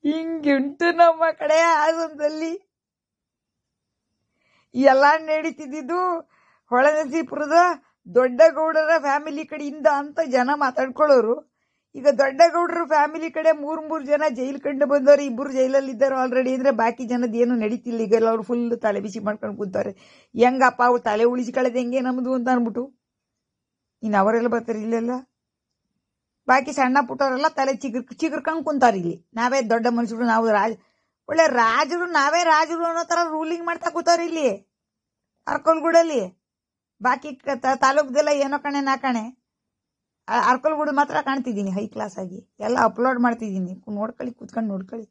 ಹಿಂಗುಂಟು ನಮ್ಮ ಕಡೆ ಹಾಸನದಲ್ಲಿ ಎಲ್ಲ ನಡೀತಿದ್ದು ಹೊಳೆನಸೀಪುರದ ಗೌಡರ ಫ್ಯಾಮಿಲಿ ಕಡೆಯಿಂದ ಅಂತ ಜನ ಮಾತಾಡ್ಕೊಳ್ಳೋರು ಈಗ ದೊಡ್ಡಗೌಡರ ಫ್ಯಾಮಿಲಿ ಕಡೆ ಮೂರು ಮೂರು ಜನ ಜೈಲ್ ಕಂಡು ಬಂದವರು ಇಬ್ಬರು ಜೈಲಲ್ಲಿ ಇದ್ದಾರೆ ಆಲ್ರೆಡಿ ಅಂದ್ರೆ ಬಾಕಿ ಜನದ ಏನು ನಡೀತಿಲ್ಲ ಈಗ ಅವ್ರು ಫುಲ್ ತಲೆ ಬಿಸಿ ಮಾಡ್ಕೊಂಡು ಕೂತಾರೆ ಹೆಂಗಪ್ಪ ಅವ್ರು ತಲೆ ಉಳಿಸ್ಕೊಳ್ಳೋದು ಹೆಂಗೆ ನಮ್ದು ಅಂತ ಅನ್ಬಿಟ್ಟು ಇನ್ನು ಅವರೆಲ್ಲ ಬರ್ತಾರೆ ಇಲ್ಲೆಲ್ಲ ಬಾಕಿ ಸಣ್ಣ ಪುಟ್ಟವರೆಲ್ಲ ತಲೆ ಚಿಗುರ್ ಚಿಗುರ್ಕಂಡು ಕುಂತಾರೆ ಇಲ್ಲಿ ನಾವೇ ದೊಡ್ಡ ಮನುಷ್ಯರು ನಾವು ರಾಜ ಒಳ್ಳೆ ರಾಜರು ನಾವೇ ರಾಜರು ಅನ್ನೋ ಥರ ರೂಲಿಂಗ್ ಮಾಡ್ತಾ ಕೂತಾರೆ ಇಲ್ಲಿ ಅರ್ಕೊಂಡ್ಗೂಡಲ್ಲಿ ಬಾಕಿ ತಾಲೂಕ್ದೆಲ್ಲ ಏನೋ ಕಣೆ ನಾ ಕಣೆ ಅರ್ಕಲ್ಗೂಡು ಮಾತ್ರ ಕಾಣ್ತಿದ್ದೀನಿ ಹೈ ಕ್ಲಾಸ್ ಆಗಿ ಎಲ್ಲ ಅಪ್ಲೋಡ್ ಮಾಡ್ತಿದ್ದೀನಿ ನೋಡ್ಕೊಳ್ಳಿ ಕೂತ್ಕೊಂಡು ನೋಡ್ಕೊಳ್ಳಿ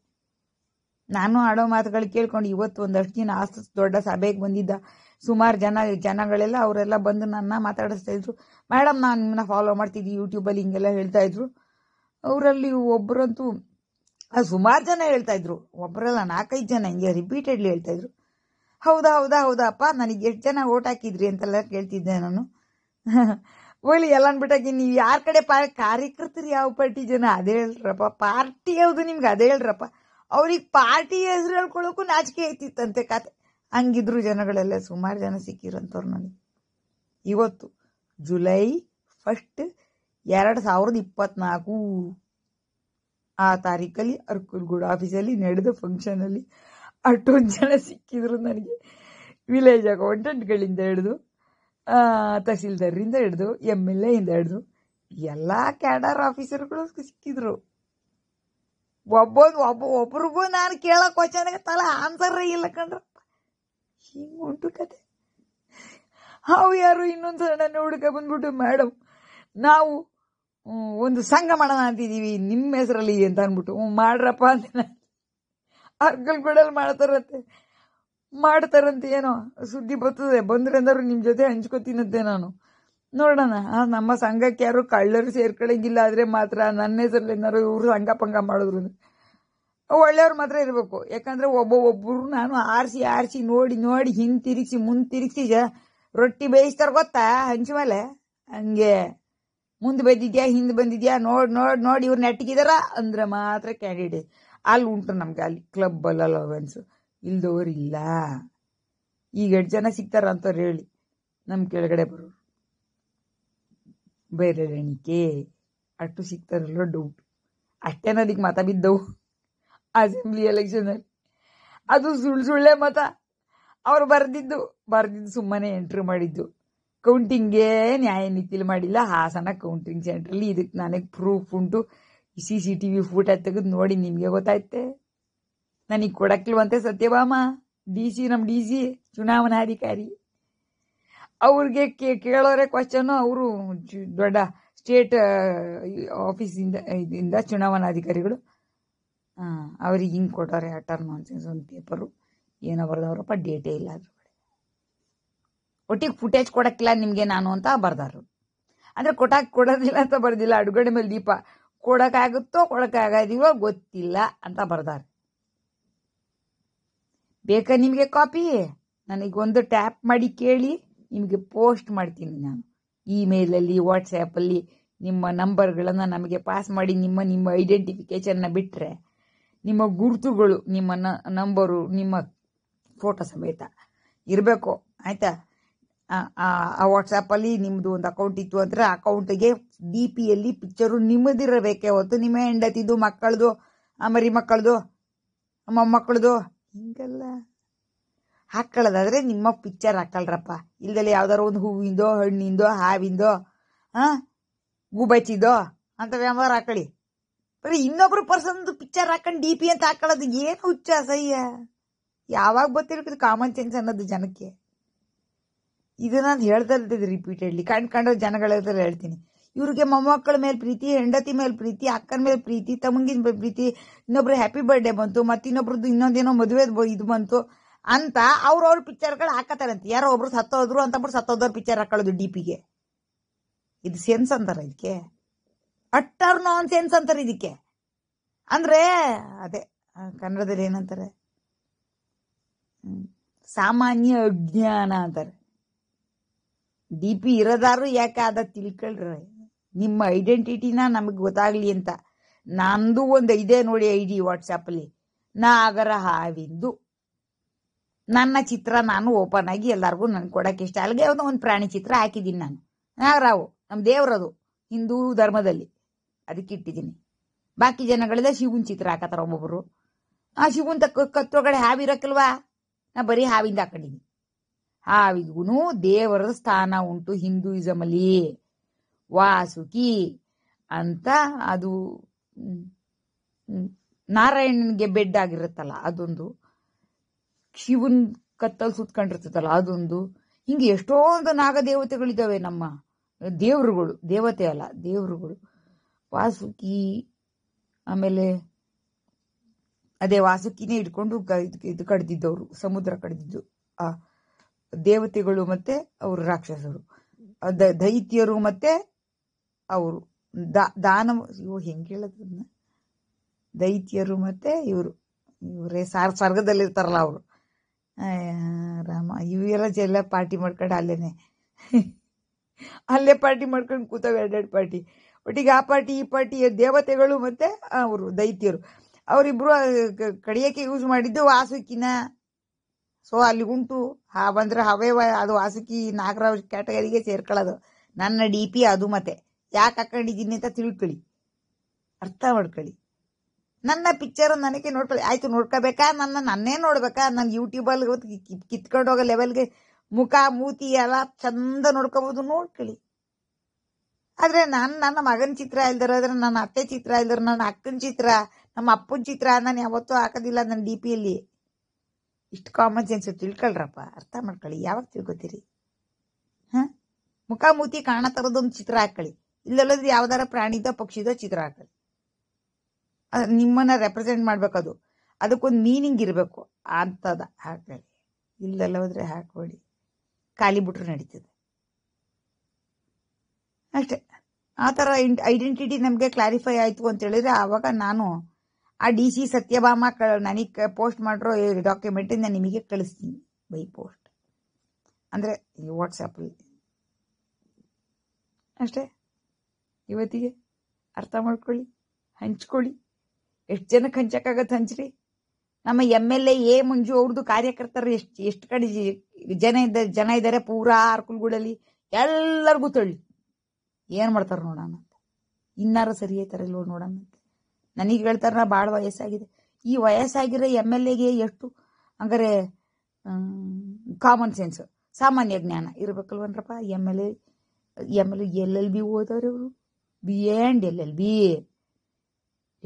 ನಾನು ಆಡೋ ಮಾತುಗಳು ಕೇಳ್ಕೊಂಡು ಇವತ್ತು ಒಂದಷ್ಟು ದಿನ ಆಸ್ತ ದೊಡ್ಡ ಸಭೆಗೆ ಬಂದಿದ್ದ ಸುಮಾರು ಜನ ಜನಗಳೆಲ್ಲ ಅವರೆಲ್ಲ ಬಂದು ನನ್ನ ಮಾತಾಡಿಸ್ತಾ ಇದ್ರು ಮೇಡಮ್ ನಾನು ನಿಮ್ಮನ್ನ ಫಾಲೋ ಮಾಡ್ತಿದ್ದೆ ಯೂಟ್ಯೂಬಲ್ಲಿ ಹಿಂಗೆಲ್ಲ ಹೇಳ್ತಾ ಇದ್ರು ಅವರಲ್ಲಿ ಒಬ್ಬರಂತೂ ಸುಮಾರು ಜನ ಹೇಳ್ತಾ ಇದ್ರು ಒಬ್ಬರೆಲ್ಲ ನಾಲ್ಕೈದು ಜನ ಹಿಂಗೆ ರಿಪೀಟೆಡ್ಲಿ ಹೇಳ್ತಾ ಇದ್ರು ಹೌದಾ ಹೌದಾ ಹೌದಪ್ಪ ನನಗೆ ಎಷ್ಟು ಜನ ಓಟ್ ಹಾಕಿದ್ರಿ ಅಂತೆಲ್ಲ ಕೇಳ್ತಿದ್ದೆ ನಾನು ಒಳ್ಳಿ ಎಲ್ಲ ಅನ್ಬಿಟ್ಟಾಗಿ ನೀವು ಯಾರ ಕಡೆ ಪಾ ಕಾರ್ಯಕರ್ತರು ಯಾವ ಪಾರ್ಟಿ ಜನ ಅದೇ ಹೇಳ್ರಪ್ಪ ಪಾರ್ಟಿ ಯಾವುದು ನಿಮ್ಗೆ ಅದೇ ಹೇಳ್ರಪ್ಪ ಅವ್ರಿಗೆ ಪಾರ್ಟಿ ಹೆಸರು ಹೇಳ್ಕೊಳ್ಳೋಕ್ಕೂ ನಾಚಿಕೆ ಐತಿತ್ತಂತೆ ಕತೆ ಹಂಗಿದ್ರು ಜನಗಳೆಲ್ಲ ಸುಮಾರು ಜನ ಸಿಕ್ಕಿರಂತವ್ರು ನನಗೆ ಇವತ್ತು ಜುಲೈ ಫಸ್ಟ್ ಎರಡು ಸಾವಿರದ ಇಪ್ಪತ್ನಾಲ್ಕು ಆ ತಾರೀಕಲ್ಲಿ ಅರ್ಕುಲ್ಗೂಡ ಆಫೀಸಲ್ಲಿ ನಡೆದ ಫಂಕ್ಷನಲ್ಲಿ ಅಷ್ಟೊಂದು ಜನ ಸಿಕ್ಕಿದ್ರು ನನಗೆ ವಿಲೇಜ್ ಅಕೌಂಟೆಂಟ್ಗಳಿಂದ ಹಿಡಿದು ತಹಸೀಲ್ದಾರರಿಂದ ಹಿಡ್ದು ಎಮ್ ಎಲ್ ಎಯಿಂದ ಹಿಡ್ದು ಎಲ್ಲ ಕ್ಯಾಡರ್ ಆಫೀಸರ್ಗಳು ಸಿಕ್ಕಿದ್ರು ಒಬ್ಬೊಂದು ಒಬ್ಬ ಒಬ್ರಿಗೂ ನಾನು ಕೇಳೋ ಕ್ವಶನ್ ತಲೆ ಆನ್ಸರ್ ಇಲ್ಲ ಕಣ್ರಪ್ಪ ಹಿಂಗೆ ಉಂಟು ಕತೆ ಅವು ಯಾರು ಇನ್ನೊಂದು ನನ್ನ ಹುಡುಕ ಬಂದ್ಬಿಟ್ಟು ಮೇಡಮ್ ನಾವು ಒಂದು ಸಂಘ ಮಾಡೋಣ ಅಂತಿದ್ದೀವಿ ನಿಮ್ಮ ಹೆಸರಲ್ಲಿ ಅಂತ ಅಂದ್ಬಿಟ್ಟು ಹ್ಞೂ ಮಾಡ್ರಪ್ಪ ಅಂತ ನಾನು ಕೂಡಲ್ ಮಾಡ್ತಾರಂತೆ ಮಾಡ್ತಾರಂತೆ ಏನೋ ಸುದ್ದಿ ಬರ್ತದೆ ಬಂದ್ರೆ ಅಂದರು ನಿಮ್ಮ ಜೊತೆ ಹಂಚ್ಕೊತಿನದ್ದೆ ನಾನು ನೋಡೋಣ ನಮ್ಮ ಸಂಘಕ್ಕೆ ಯಾರು ಕಳ್ಳರು ಸೇರ್ಕೊಳ್ಳಂಗಿಲ್ಲ ಆದರೆ ಮಾತ್ರ ನನ್ನ ಹೆಸರಲ್ಲಿ ಏನಾರು ಇವರು ಸಂಘ ಪಂಗ ಮಾಡಿದ್ರು ಒಳ್ಳೆಯವ್ರು ಮಾತ್ರ ಇರಬೇಕು ಯಾಕಂದ್ರೆ ಒಬ್ಬ ಒಬ್ಬರು ನಾನು ಆರಿಸಿ ಆರಿಸಿ ನೋಡಿ ನೋಡಿ ಹಿಂದೆ ತಿರುಗಿಸಿ ಮುಂದೆ ತಿರುಗಿಸಿ ರೊಟ್ಟಿ ಬೇಯಿಸ್ತಾರೆ ಗೊತ್ತಾ ಹಂಚಿ ಮೇಲೆ ಹಂಗೆ ಮುಂದೆ ಬಂದಿದ್ಯಾ ಹಿಂದೆ ಬಂದಿದ್ಯಾ ನೋಡಿ ನೋಡಿ ನೋಡಿ ಇವ್ರು ನೆಟ್ಟಿಗಿದಾರ ಅಂದ್ರೆ ಮಾತ್ರ ಕ್ಯಾಂಡಿಡೇಟ್ ಅಲ್ಲಿ ಉಂಟು ನಮ್ಗೆ ಅಲ್ಲಿ ಕ್ಲಬ್ಬಲ್ಲ ಅಲವೆನ್ಸು ಇಲ್ದವ್ರು ಇಲ್ಲ ಈಗ ಎಷ್ಟು ಜನ ಸಿಗ್ತಾರ ಅಂತವ್ರು ಹೇಳಿ ನಮ್ಮ ಕೆಳಗಡೆ ಬರೋರು ಬೇರೆ ಎಣಿಕೆ ಅಷ್ಟು ಸಿಗ್ತಾರಲ್ಲ ಡೌಟ್ ಅಷ್ಟೇ ಮತ ಬಿದ್ದವು ಅಸೆಂಬ್ಲಿ ಎಲೆಕ್ಷನಲ್ಲಿ ಅದು ಸುಳ್ಳು ಸುಳ್ಳೆ ಮತ ಅವ್ರು ಬರೆದಿದ್ದು ಬರೆದಿದ್ದು ಸುಮ್ಮನೆ ಎಂಟ್ರಿ ಮಾಡಿದ್ದು ಕೌಂಟಿಂಗೇ ನ್ಯಾಯ ನೀತಿಲಿ ಮಾಡಿಲ್ಲ ಹಾಸನ ಕೌಂಟಿಂಗ್ ಸೆಂಟ್ರಲ್ಲಿ ಇದಕ್ಕೆ ನನಗೆ ಪ್ರೂಫ್ ಉಂಟು C C T V photo ತೆಗೆದು ನೋಡಿ ನಿಮಗೆ ಗೊತ್ತಾಯ್ತೆ ನನಗೆ ಕೊಡಕ್ಲಿವಂತೆ ಸತ್ಯಭಾಮ ಡಿ ಸಿ ನಮ್ಮ ಡಿ ಸಿ ಚುನಾವಣಾಧಿಕಾರಿ ಅವ್ರಿಗೆ ಕೇ ಕೇಳೋರೆ ಕ್ವಶನ್ ಅವರು ದೊಡ್ಡ ಸ್ಟೇಟ್ ಆಫೀಸಿಂದ ಇದರಿಂದ ಚುನಾವಣಾಧಿಕಾರಿಗಳು ಅವ್ರಿಗೆ ಹಿಂಗೆ ಕೊಟ್ಟವ್ರೆ ಅಟರ್ ನಾನ್ಸೆನ್ಸ್ ಒಂದು ಪೇಪರು ಏನೋ ಬರ್ದವ್ರಪ್ಪ ಡೇಟೇ ಇಲ್ಲ ಅದ್ರ ಕಡೆ ಒಟ್ಟಿಗೆ ಫುಟೇಜ್ ಕೊಡಕ್ಕಿಲ್ಲ ನಿಮಗೆ ನಾನು ಅಂತ ಬರ್ದಾರು ಅಂದ್ರೆ ಕೊಟ್ಟಾಕ್ ಕೊಡೋದಿಲ್ಲ ಅಂತ ಬರ್ದಿಲ್ಲ ಅಡುಗಡೆ ಮೇಲೆ ದೀಪ ಕೊಡೋಕ್ಕಾಗುತ್ತೋ ಕೊಡಕ್ಕಾಗದಿವೋ ಗೊತ್ತಿಲ್ಲ ಅಂತ ಬರ್ದಾರೆ ಬೇಕಾ ನಿಮಗೆ ಕಾಪಿ ಒಂದು ಟ್ಯಾಪ್ ಮಾಡಿ ಕೇಳಿ ನಿಮಗೆ ಪೋಸ್ಟ್ ಮಾಡ್ತೀನಿ ನಾನು ಇಮೇಲಲ್ಲಿ ವಾಟ್ಸ್ಯಾಪಲ್ಲಿ ನಿಮ್ಮ ನಂಬರ್ಗಳನ್ನು ನಮಗೆ ಪಾಸ್ ಮಾಡಿ ನಿಮ್ಮ ನಿಮ್ಮ ನ ಬಿಟ್ಟರೆ ನಿಮ್ಮ ಗುರುತುಗಳು ನಿಮ್ಮ ನಂಬರು ನಿಮ್ಮ ಫೋಟೋ ಸಮೇತ ಇರಬೇಕು ಆಯಿತಾ ಆ ವಾಟ್ಸಪ್ ಅಲ್ಲಿ ನಿಮ್ದು ಒಂದು ಅಕೌಂಟ್ ಇತ್ತು ಅಂದ್ರೆ ಅಕೌಂಟ್ಗೆ ಡಿ ಪಿಯಲ್ಲಿ ಪಿಕ್ಚರು ನಿಮ್ಮದಿರಬೇಕೆ ಹೊತ್ತು ನಿಮ್ಮ ಹೆಂಡತಿದು ಮಕ್ಕಳದು ಮರಿ ಮಕ್ಕಳದು ಮೊಮ್ಮಕ್ಕಳದು ಹಿಂಗಲ್ಲ ಹಾಕೊಳ್ಳೋದಾದ್ರೆ ನಿಮ್ಮ ಪಿಕ್ಚರ್ ಹಾಕಲ್ರಪ್ಪ ಇಲ್ದಲ್ಲಿ ಯಾವ್ದಾರು ಒಂದು ಹೂವಿಂದೋ ಹಣ್ಣಿಂದೋ ಹಾವಿಂದೋ ಹಾಂ ಗೂಬಚ್ಚಿದೋ ಅಂತ ವ್ಯಾಮಾರ ಹಾಕೊಳ್ಳಿ ಬರೀ ಇನ್ನೊಬ್ರು ಪರ್ಸನ್ದು ಪಿಕ್ಚರ್ ಹಾಕೊಂಡು ಡಿ ಪಿ ಅಂತ ಹಾಕೊಳ್ಳೋದು ಏನು ಹುಚ್ಚ ಸಹ್ಯ ಯಾವಾಗ ಗೊತ್ತಿರ್ಬೇಕು ಕಾಮನ್ ಸೆನ್ಸ್ ಅನ್ನೋದು ಜನಕ್ಕೆ ಇದು ನಾನು ಹೇಳ್ದಲ್ದಿದ್ದು ರಿಪೀಟೆಡ್ಲಿ ಕಂಡು ಕಂಡ್ರೆ ಜನಗಳ ಹೇಳ್ತೀನಿ ಇವ್ರಿಗೆ ಮೊಮ್ಮಕ್ಕಳ ಮೇಲೆ ಪ್ರೀತಿ ಹೆಂಡತಿ ಮೇಲೆ ಪ್ರೀತಿ ಅಕ್ಕನ ಮೇಲೆ ಪ್ರೀತಿ ತಮ್ಮಂಗಿನ ಮೇಲೆ ಪ್ರೀತಿ ಇನ್ನೊಬ್ರು ಹ್ಯಾಪಿ ಬರ್ಡೇ ಬಂತು ಇನ್ನೊಬ್ರದ್ದು ಇನ್ನೊಂದೇನೋ ಮದುವೆ ಇದು ಬಂತು ಅಂತ ಅವ್ರ ಪಿಕ್ಚರ್ಗಳು ಹಾಕತಾರಂತೆ ಯಾರೋ ಒಬ್ರು ಸತ್ತೋದ್ರು ಅಂತ ಬಿಟ್ಟು ಪಿಕ್ಚರ್ ಹಾಕೊಳ್ಳೋದು ಡಿ ಪಿಗೆ ಇದು ಸೆನ್ಸ್ ಅಂತಾರೆ ಇದಕ್ಕೆ ಅಟ್ಟರ್ ನಾನ್ ಸೆನ್ಸ್ ಅಂತಾರೆ ಇದಕ್ಕೆ ಅಂದ್ರೆ ಅದೇ ಕನ್ನಡದಲ್ಲಿ ಏನಂತಾರೆ ಸಾಮಾನ್ಯ ಅಜ್ಞಾನ ಅಂತಾರೆ ಡಿ ಪಿ ಇರೋದಾರು ಯಾಕೆ ಅದ ತಿಳ್ಕೊಳ್ರಿ ನಿಮ್ಮ ಐಡೆಂಟಿಟಿನ ನಮಗೆ ಗೊತ್ತಾಗ್ಲಿ ಅಂತ ನಂದು ಒಂದು ಇದೆ ನೋಡಿ ಐ ಡಿ ವಾಟ್ಸಪ್ಪಲ್ಲಿ ನಾಗರ ಹಾವಿಂದು ನನ್ನ ಚಿತ್ರ ನಾನು ಓಪನ್ ಆಗಿ ಎಲ್ಲರಿಗೂ ನನಗೆ ಕೊಡಕ್ಕೆ ಇಷ್ಟ ಅಲ್ಲಿಗೆ ಒಂದು ಒಂದು ಪ್ರಾಣಿ ಚಿತ್ರ ಹಾಕಿದ್ದೀನಿ ನಾನು ನಾಗರಾವು ನಮ್ಮ ದೇವರದು ಹಿಂದೂ ಧರ್ಮದಲ್ಲಿ ಅದಕ್ಕೆ ಇಟ್ಟಿದ್ದೀನಿ ಬಾಕಿ ಜನಗಳೆಲ್ಲ ಶಿವನ್ ಚಿತ್ರ ಹಾಕತ್ತಾರ ಒಬ್ಬೊಬ್ಬರು ಆ ಶಿವನ್ ತಕ್ಕ ಕತ್ತೊಳಗಡೆ ಹಾವಿರಕ್ಕಲ್ವಾ ನಾ ಬರೀ ಹಾವಿಂದ ಹಾಕೊಂಡಿದ್ದೀನಿ ಹಾವಿಗೂ ದೇವರ ಸ್ಥಾನ ಉಂಟು ಅಲ್ಲಿ ವಾಸುಕಿ ಅಂತ ಅದು ನಾರಾಯಣನಿಗೆ ಬೆಡ್ ಆಗಿರುತ್ತಲ್ಲ ಅದೊಂದು ಶಿವನ್ ಕತ್ತಲ್ ಸುತ್ಕೊಂಡಿರ್ತದಲ್ಲ ಅದೊಂದು ಹಿಂಗೆ ಎಷ್ಟೊಂದು ನಾಗದೇವತೆಗಳಿದ್ದಾವೆ ನಮ್ಮ ದೇವರುಗಳು ದೇವತೆ ಅಲ್ಲ ದೇವರುಗಳು ವಾಸುಕಿ ಆಮೇಲೆ ಅದೇ ವಾಸುಕಿನೇ ಇಟ್ಕೊಂಡು ಇದು ಕಡ್ದಿದ್ದವ್ರು ಸಮುದ್ರ ಕಡ್ದಿದ್ದು ಆ ದೇವತೆಗಳು ಮತ್ತೆ ಅವರು ರಾಕ್ಷಸರು ದೈತ್ಯರು ಮತ್ತೆ ಅವರು ದಾನವ ಇವು ಹೆಂಗೆ ಹೇಳೋದನ್ನ ದೈತ್ಯರು ಮತ್ತೆ ಇವರು ಇವರೇ ಸಾರ್ ಸ್ವರ್ಗದಲ್ಲಿ ಇರ್ತಾರಲ್ಲ ಅವರು ರಾಮ ಇವೆಲ್ಲ ಎಲ್ಲ ಪಾರ್ಟಿ ಮಾಡ್ಕೊಂಡು ಅಲ್ಲೇನೆ ಅಲ್ಲೇ ಪಾರ್ಟಿ ಮಾಡ್ಕೊಂಡು ಕೂತಾವೆ ಎರಡೆರಡು ಪಾರ್ಟಿ ಒಟ್ಟಿಗೆ ಆ ಪಾರ್ಟಿ ಈ ಪಾರ್ಟಿ ದೇವತೆಗಳು ಮತ್ತೆ ಅವರು ದೈತ್ಯರು ಅವರಿಬ್ರು ಕಡಿಯಕ್ಕೆ ಯೂಸ್ ಮಾಡಿದ್ದು ವಾಸುಕಿನ ಸೊ ಉಂಟು ಹಾ ಬಂದ್ರೆ ಹವೇ ಅದು ವಾಸುಕಿ ನಾಗರಾಜ್ ಕ್ಯಾಟಗರಿಗೆ ಸೇರ್ಕೊಳ್ಳೋದು ನನ್ನ ಡಿ ಪಿ ಅದು ಮತ್ತೆ ಯಾಕೆ ಹಾಕೊಂಡಿದ್ದೀನಿ ಅಂತ ತಿಳ್ಕೊಳ್ಳಿ ಅರ್ಥ ಮಾಡ್ಕೊಳ್ಳಿ ನನ್ನ ಪಿಕ್ಚರ್ ನನಗೆ ನೋಡ್ಕೊಳ್ಳಿ ಆಯ್ತು ನೋಡ್ಕೋಬೇಕಾ ನನ್ನ ನನ್ನೇ ನೋಡ್ಬೇಕಾ ನನ್ನ ಯೂಟ್ಯೂಬಲ್ಲಿ ಕಿತ್ಕೊಂಡು ಹೋಗೋ ಲೆವೆಲ್ಗೆ ಮುಖ ಮೂತಿ ಎಲ್ಲ ಚಂದ ನೋಡ್ಕೋಬಹುದು ನೋಡ್ಕೊಳ್ಳಿ ಆದ್ರೆ ನಾನು ನನ್ನ ಮಗನ ಚಿತ್ರ ಇಲ್ದಿರೋದ್ರೆ ನನ್ನ ಅತ್ತೆ ಚಿತ್ರ ಇಲ್ದಿರೋ ನನ್ನ ಅಕ್ಕನ ಚಿತ್ರ ನಮ್ಮ ಅಪ್ಪನ ಚಿತ್ರ ನಾನು ಯಾವತ್ತೂ ಹಾಕೋದಿಲ್ಲ ನನ್ನ ಡಿ ಪಿಯಲ್ಲಿ ಇಷ್ಟು ಕಾಮನ್ ಸೆನ್ಸ್ ತಿಳ್ಕೊಳ್ರಪ್ಪ ಅರ್ಥ ಮಾಡ್ಕೊಳ್ಳಿ ಯಾವಾಗ ತಿಳ್ಕೊತೀರಿ ಹಾ ಮುಖಾಮುಖಿ ಕಾಣ ಚಿತ್ರ ಹಾಕ್ಕೊಳ್ಳಿ ಇಲ್ಲದ್ರೆ ಯಾವ್ದಾರ ಪ್ರಾಣಿದೋ ಪಕ್ಷಿದೋ ಚಿತ್ರ ಹಾಕಳಿ ನಿಮ್ಮನ್ನ ರೆಪ್ರೆಸೆಂಟ್ ಮಾಡ್ಬೇಕದು ಅದಕ್ಕೊಂದು ಮೀನಿಂಗ್ ಇರಬೇಕು ಅಂತದ ಹಾಕಳಿ ಇಲ್ಲೆಲ್ಲ ಹೋದ್ರೆ ಹಾಕೊಳ್ಳಿ ಖಾಲಿ ಬಿಟ್ರು ನಡೀತದೆ ಅಷ್ಟೇ ಆ ಥರ ಐಡೆಂಟಿಟಿ ನಮಗೆ ಕ್ಲಾರಿಫೈ ಆಯಿತು ಅಂತ ಹೇಳಿದ್ರೆ ಆವಾಗ ನಾನು ಆ ಡಿ ಸಿ ಸತ್ಯಭಾಮ ಕ ನನಗೆ ಪೋಸ್ಟ್ ಮಾಡಿರೋ ನಾನು ನಿಮಗೆ ಕಳಿಸ್ತೀನಿ ಬೈ ಪೋಸ್ಟ್ ಅಂದರೆ ವಾಟ್ಸಪ್ಪಲ್ಲಿ ಅಷ್ಟೇ ಇವತ್ತಿಗೆ ಅರ್ಥ ಮಾಡ್ಕೊಳ್ಳಿ ಹಂಚ್ಕೊಳ್ಳಿ ಎಷ್ಟು ಜನಕ್ಕೆ ಹಂಚಕ್ಕಾಗತ್ತೆ ಹಂಚ್ರಿ ನಮ್ಮ M L A A Manju ಅವ್ರದ್ದು ಕಾರ್ಯಕರ್ತರು ಎಷ್ಟು ಎಷ್ಟು ಕಡೆ ಜನ ಇದ್ದ ಜನ ಇದ್ದಾರೆ ಪೂರಾ ಅರ್ಕುಲ್ಗೂಡಲ್ಲಿ ಎಲ್ಲರಿಗೂ ತಳ್ಳಿ ಏನು ಮಾಡ್ತಾರೆ ನೋಡೋಣ ಅಂತ ಇನ್ನಾರು ಸರಿಯೇ ಐತಾರಲ್ವ ನೋಡೋಣ ನನಗೆ ಹೇಳ್ತಾರ ನಾ ಭಾಳ ವಯಸ್ಸಾಗಿದೆ ಈ ವಯಸ್ಸಾಗಿರೋ ಎಮ್ ಎಲ್ ಎಗೆ ಎಷ್ಟು ಹಂಗಾರೆ ಕಾಮನ್ ಸೆನ್ಸ್ ಸಾಮಾನ್ಯ ಜ್ಞಾನ ಇರಬೇಕಲ್ವನ್ರಪ್ಪ M L A M L A L L B ಓದೋರು ಅವರು B and L L B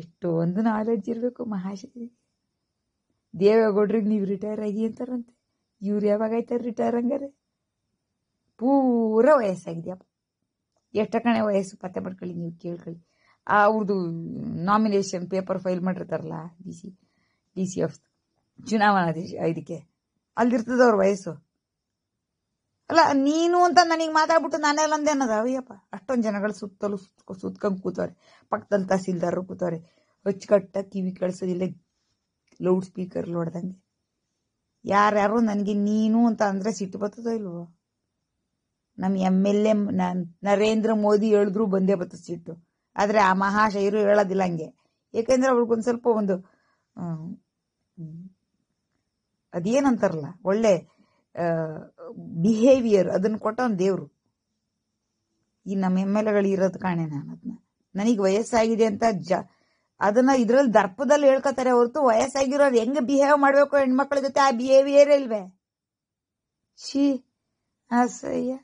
ಎಷ್ಟೊಂದು ನಾಲೆಡ್ಜ್ ಇರಬೇಕು ಮಹಾಶಕ್ತಿ ದೇವೇಗೌಡ್ರಿಗೆ ನೀವು ರಿಟೈರ್ ಆಗಿ ಅಂತಾರಂತೆ ಇವ್ರು ಯಾವಾಗ ಆಯ್ತಾರೆ ರಿಟೈರ್ ಹಂಗಾರೆ ಪೂರ ವಯಸ್ಸಾಗಿದೆಯಪ್ಪ ಎಷ್ಟ ಕಣೆ ವಯಸ್ಸು ಪತ್ತೆ ಮಾಡ್ಕೊಳ್ಳಿ ನೀವು ಕೇಳ್ಕೊಳ್ಳಿ ಅವ್ರದ್ದು ನಾಮಿನೇಷನ್ ಪೇಪರ್ ಫೈಲ್ ಮಾಡಿರ್ತಾರಲ್ಲ D C D C F ಚುನಾವಣಾ ಇದಕ್ಕೆ ಅಲ್ಲಿರ್ತದ ಅವ್ರ ವಯಸ್ಸು ಅಲ್ಲ ನೀನು ಅಂತ ನನಗೆ ಮಾತಾಡ್ಬಿಟ್ಟು ನಾನೆಲ್ಲ ಅಂದೆ ಅನ್ನೋದ ಅವಯ್ಯಪ್ಪ ಅಷ್ಟೊಂದು ಜನಗಳು ಸುತ್ತಲೂ ಸುತ್ತ ಸುತ್ಕೊಂಡು ಕೂತವ್ರೆ ಪಕ್ಕದಲ್ಲಿ ತಹಸೀಲ್ದಾರರು ಕೂತವ್ರೆ ಅಚ್ಚುಕಟ್ಟ ಕಿವಿ ಕಳಿಸೋದಿಲ್ಲ ಲೌಡ್ ಸ್ಪೀಕರ್ ಹೊಡ್ದಂಗೆ ಯಾರ್ಯಾರು ನನಗೆ ನೀನು ಅಂತ ಅಂದರೆ ಸಿಟ್ಟು ಬರ್ತದೋ ಇಲ್ವೋ ನಮ್ಮ M L A Narendra Modi ಹೇಳಿದ್ರು ಬಂದೇ ಬರ್ತದೆ ಸಿಟ್ಟು ಆದರೆ ಆ ಮಹಾಶಯರು ಹೇಳೋದಿಲ್ಲ ಹಂಗೆ ಏಕೆಂದ್ರೆ ಅವ್ರಿಗೊಂದು ಸ್ವಲ್ಪ ಒಂದು ಅದೇನಂತಾರಲ್ಲ ಒಳ್ಳೆ ಬಿಹೇವಿಯರ್ ಅದನ್ನು ಕೊಟ್ಟವನು ದೇವರು ಈ ನಮ್ಮ ಎಮ್ ಎಲ್ ಎಗಳು ಇರೋದು ಕಾಣೆ ನಾನು ಅದನ್ನ ನನಗೆ ವಯಸ್ಸಾಗಿದೆ ಅಂತ ಜ ಅದನ್ನ ಇದ್ರಲ್ಲಿ ದರ್ಪದಲ್ಲಿ ಹೇಳ್ಕೊತಾರೆ ಹೊರತು ವಯಸ್ಸಾಗಿರೋರು ಹೆಂಗೆ ಬಿಹೇವ್ ಮಾಡಬೇಕು ಹೆಣ್ಮಕ್ಳ ಜೊತೆ ಆ ಬಿಹೇವಿಯರ್ ಇಲ್ವೇ ಛೀ ಅಸಯ್ಯ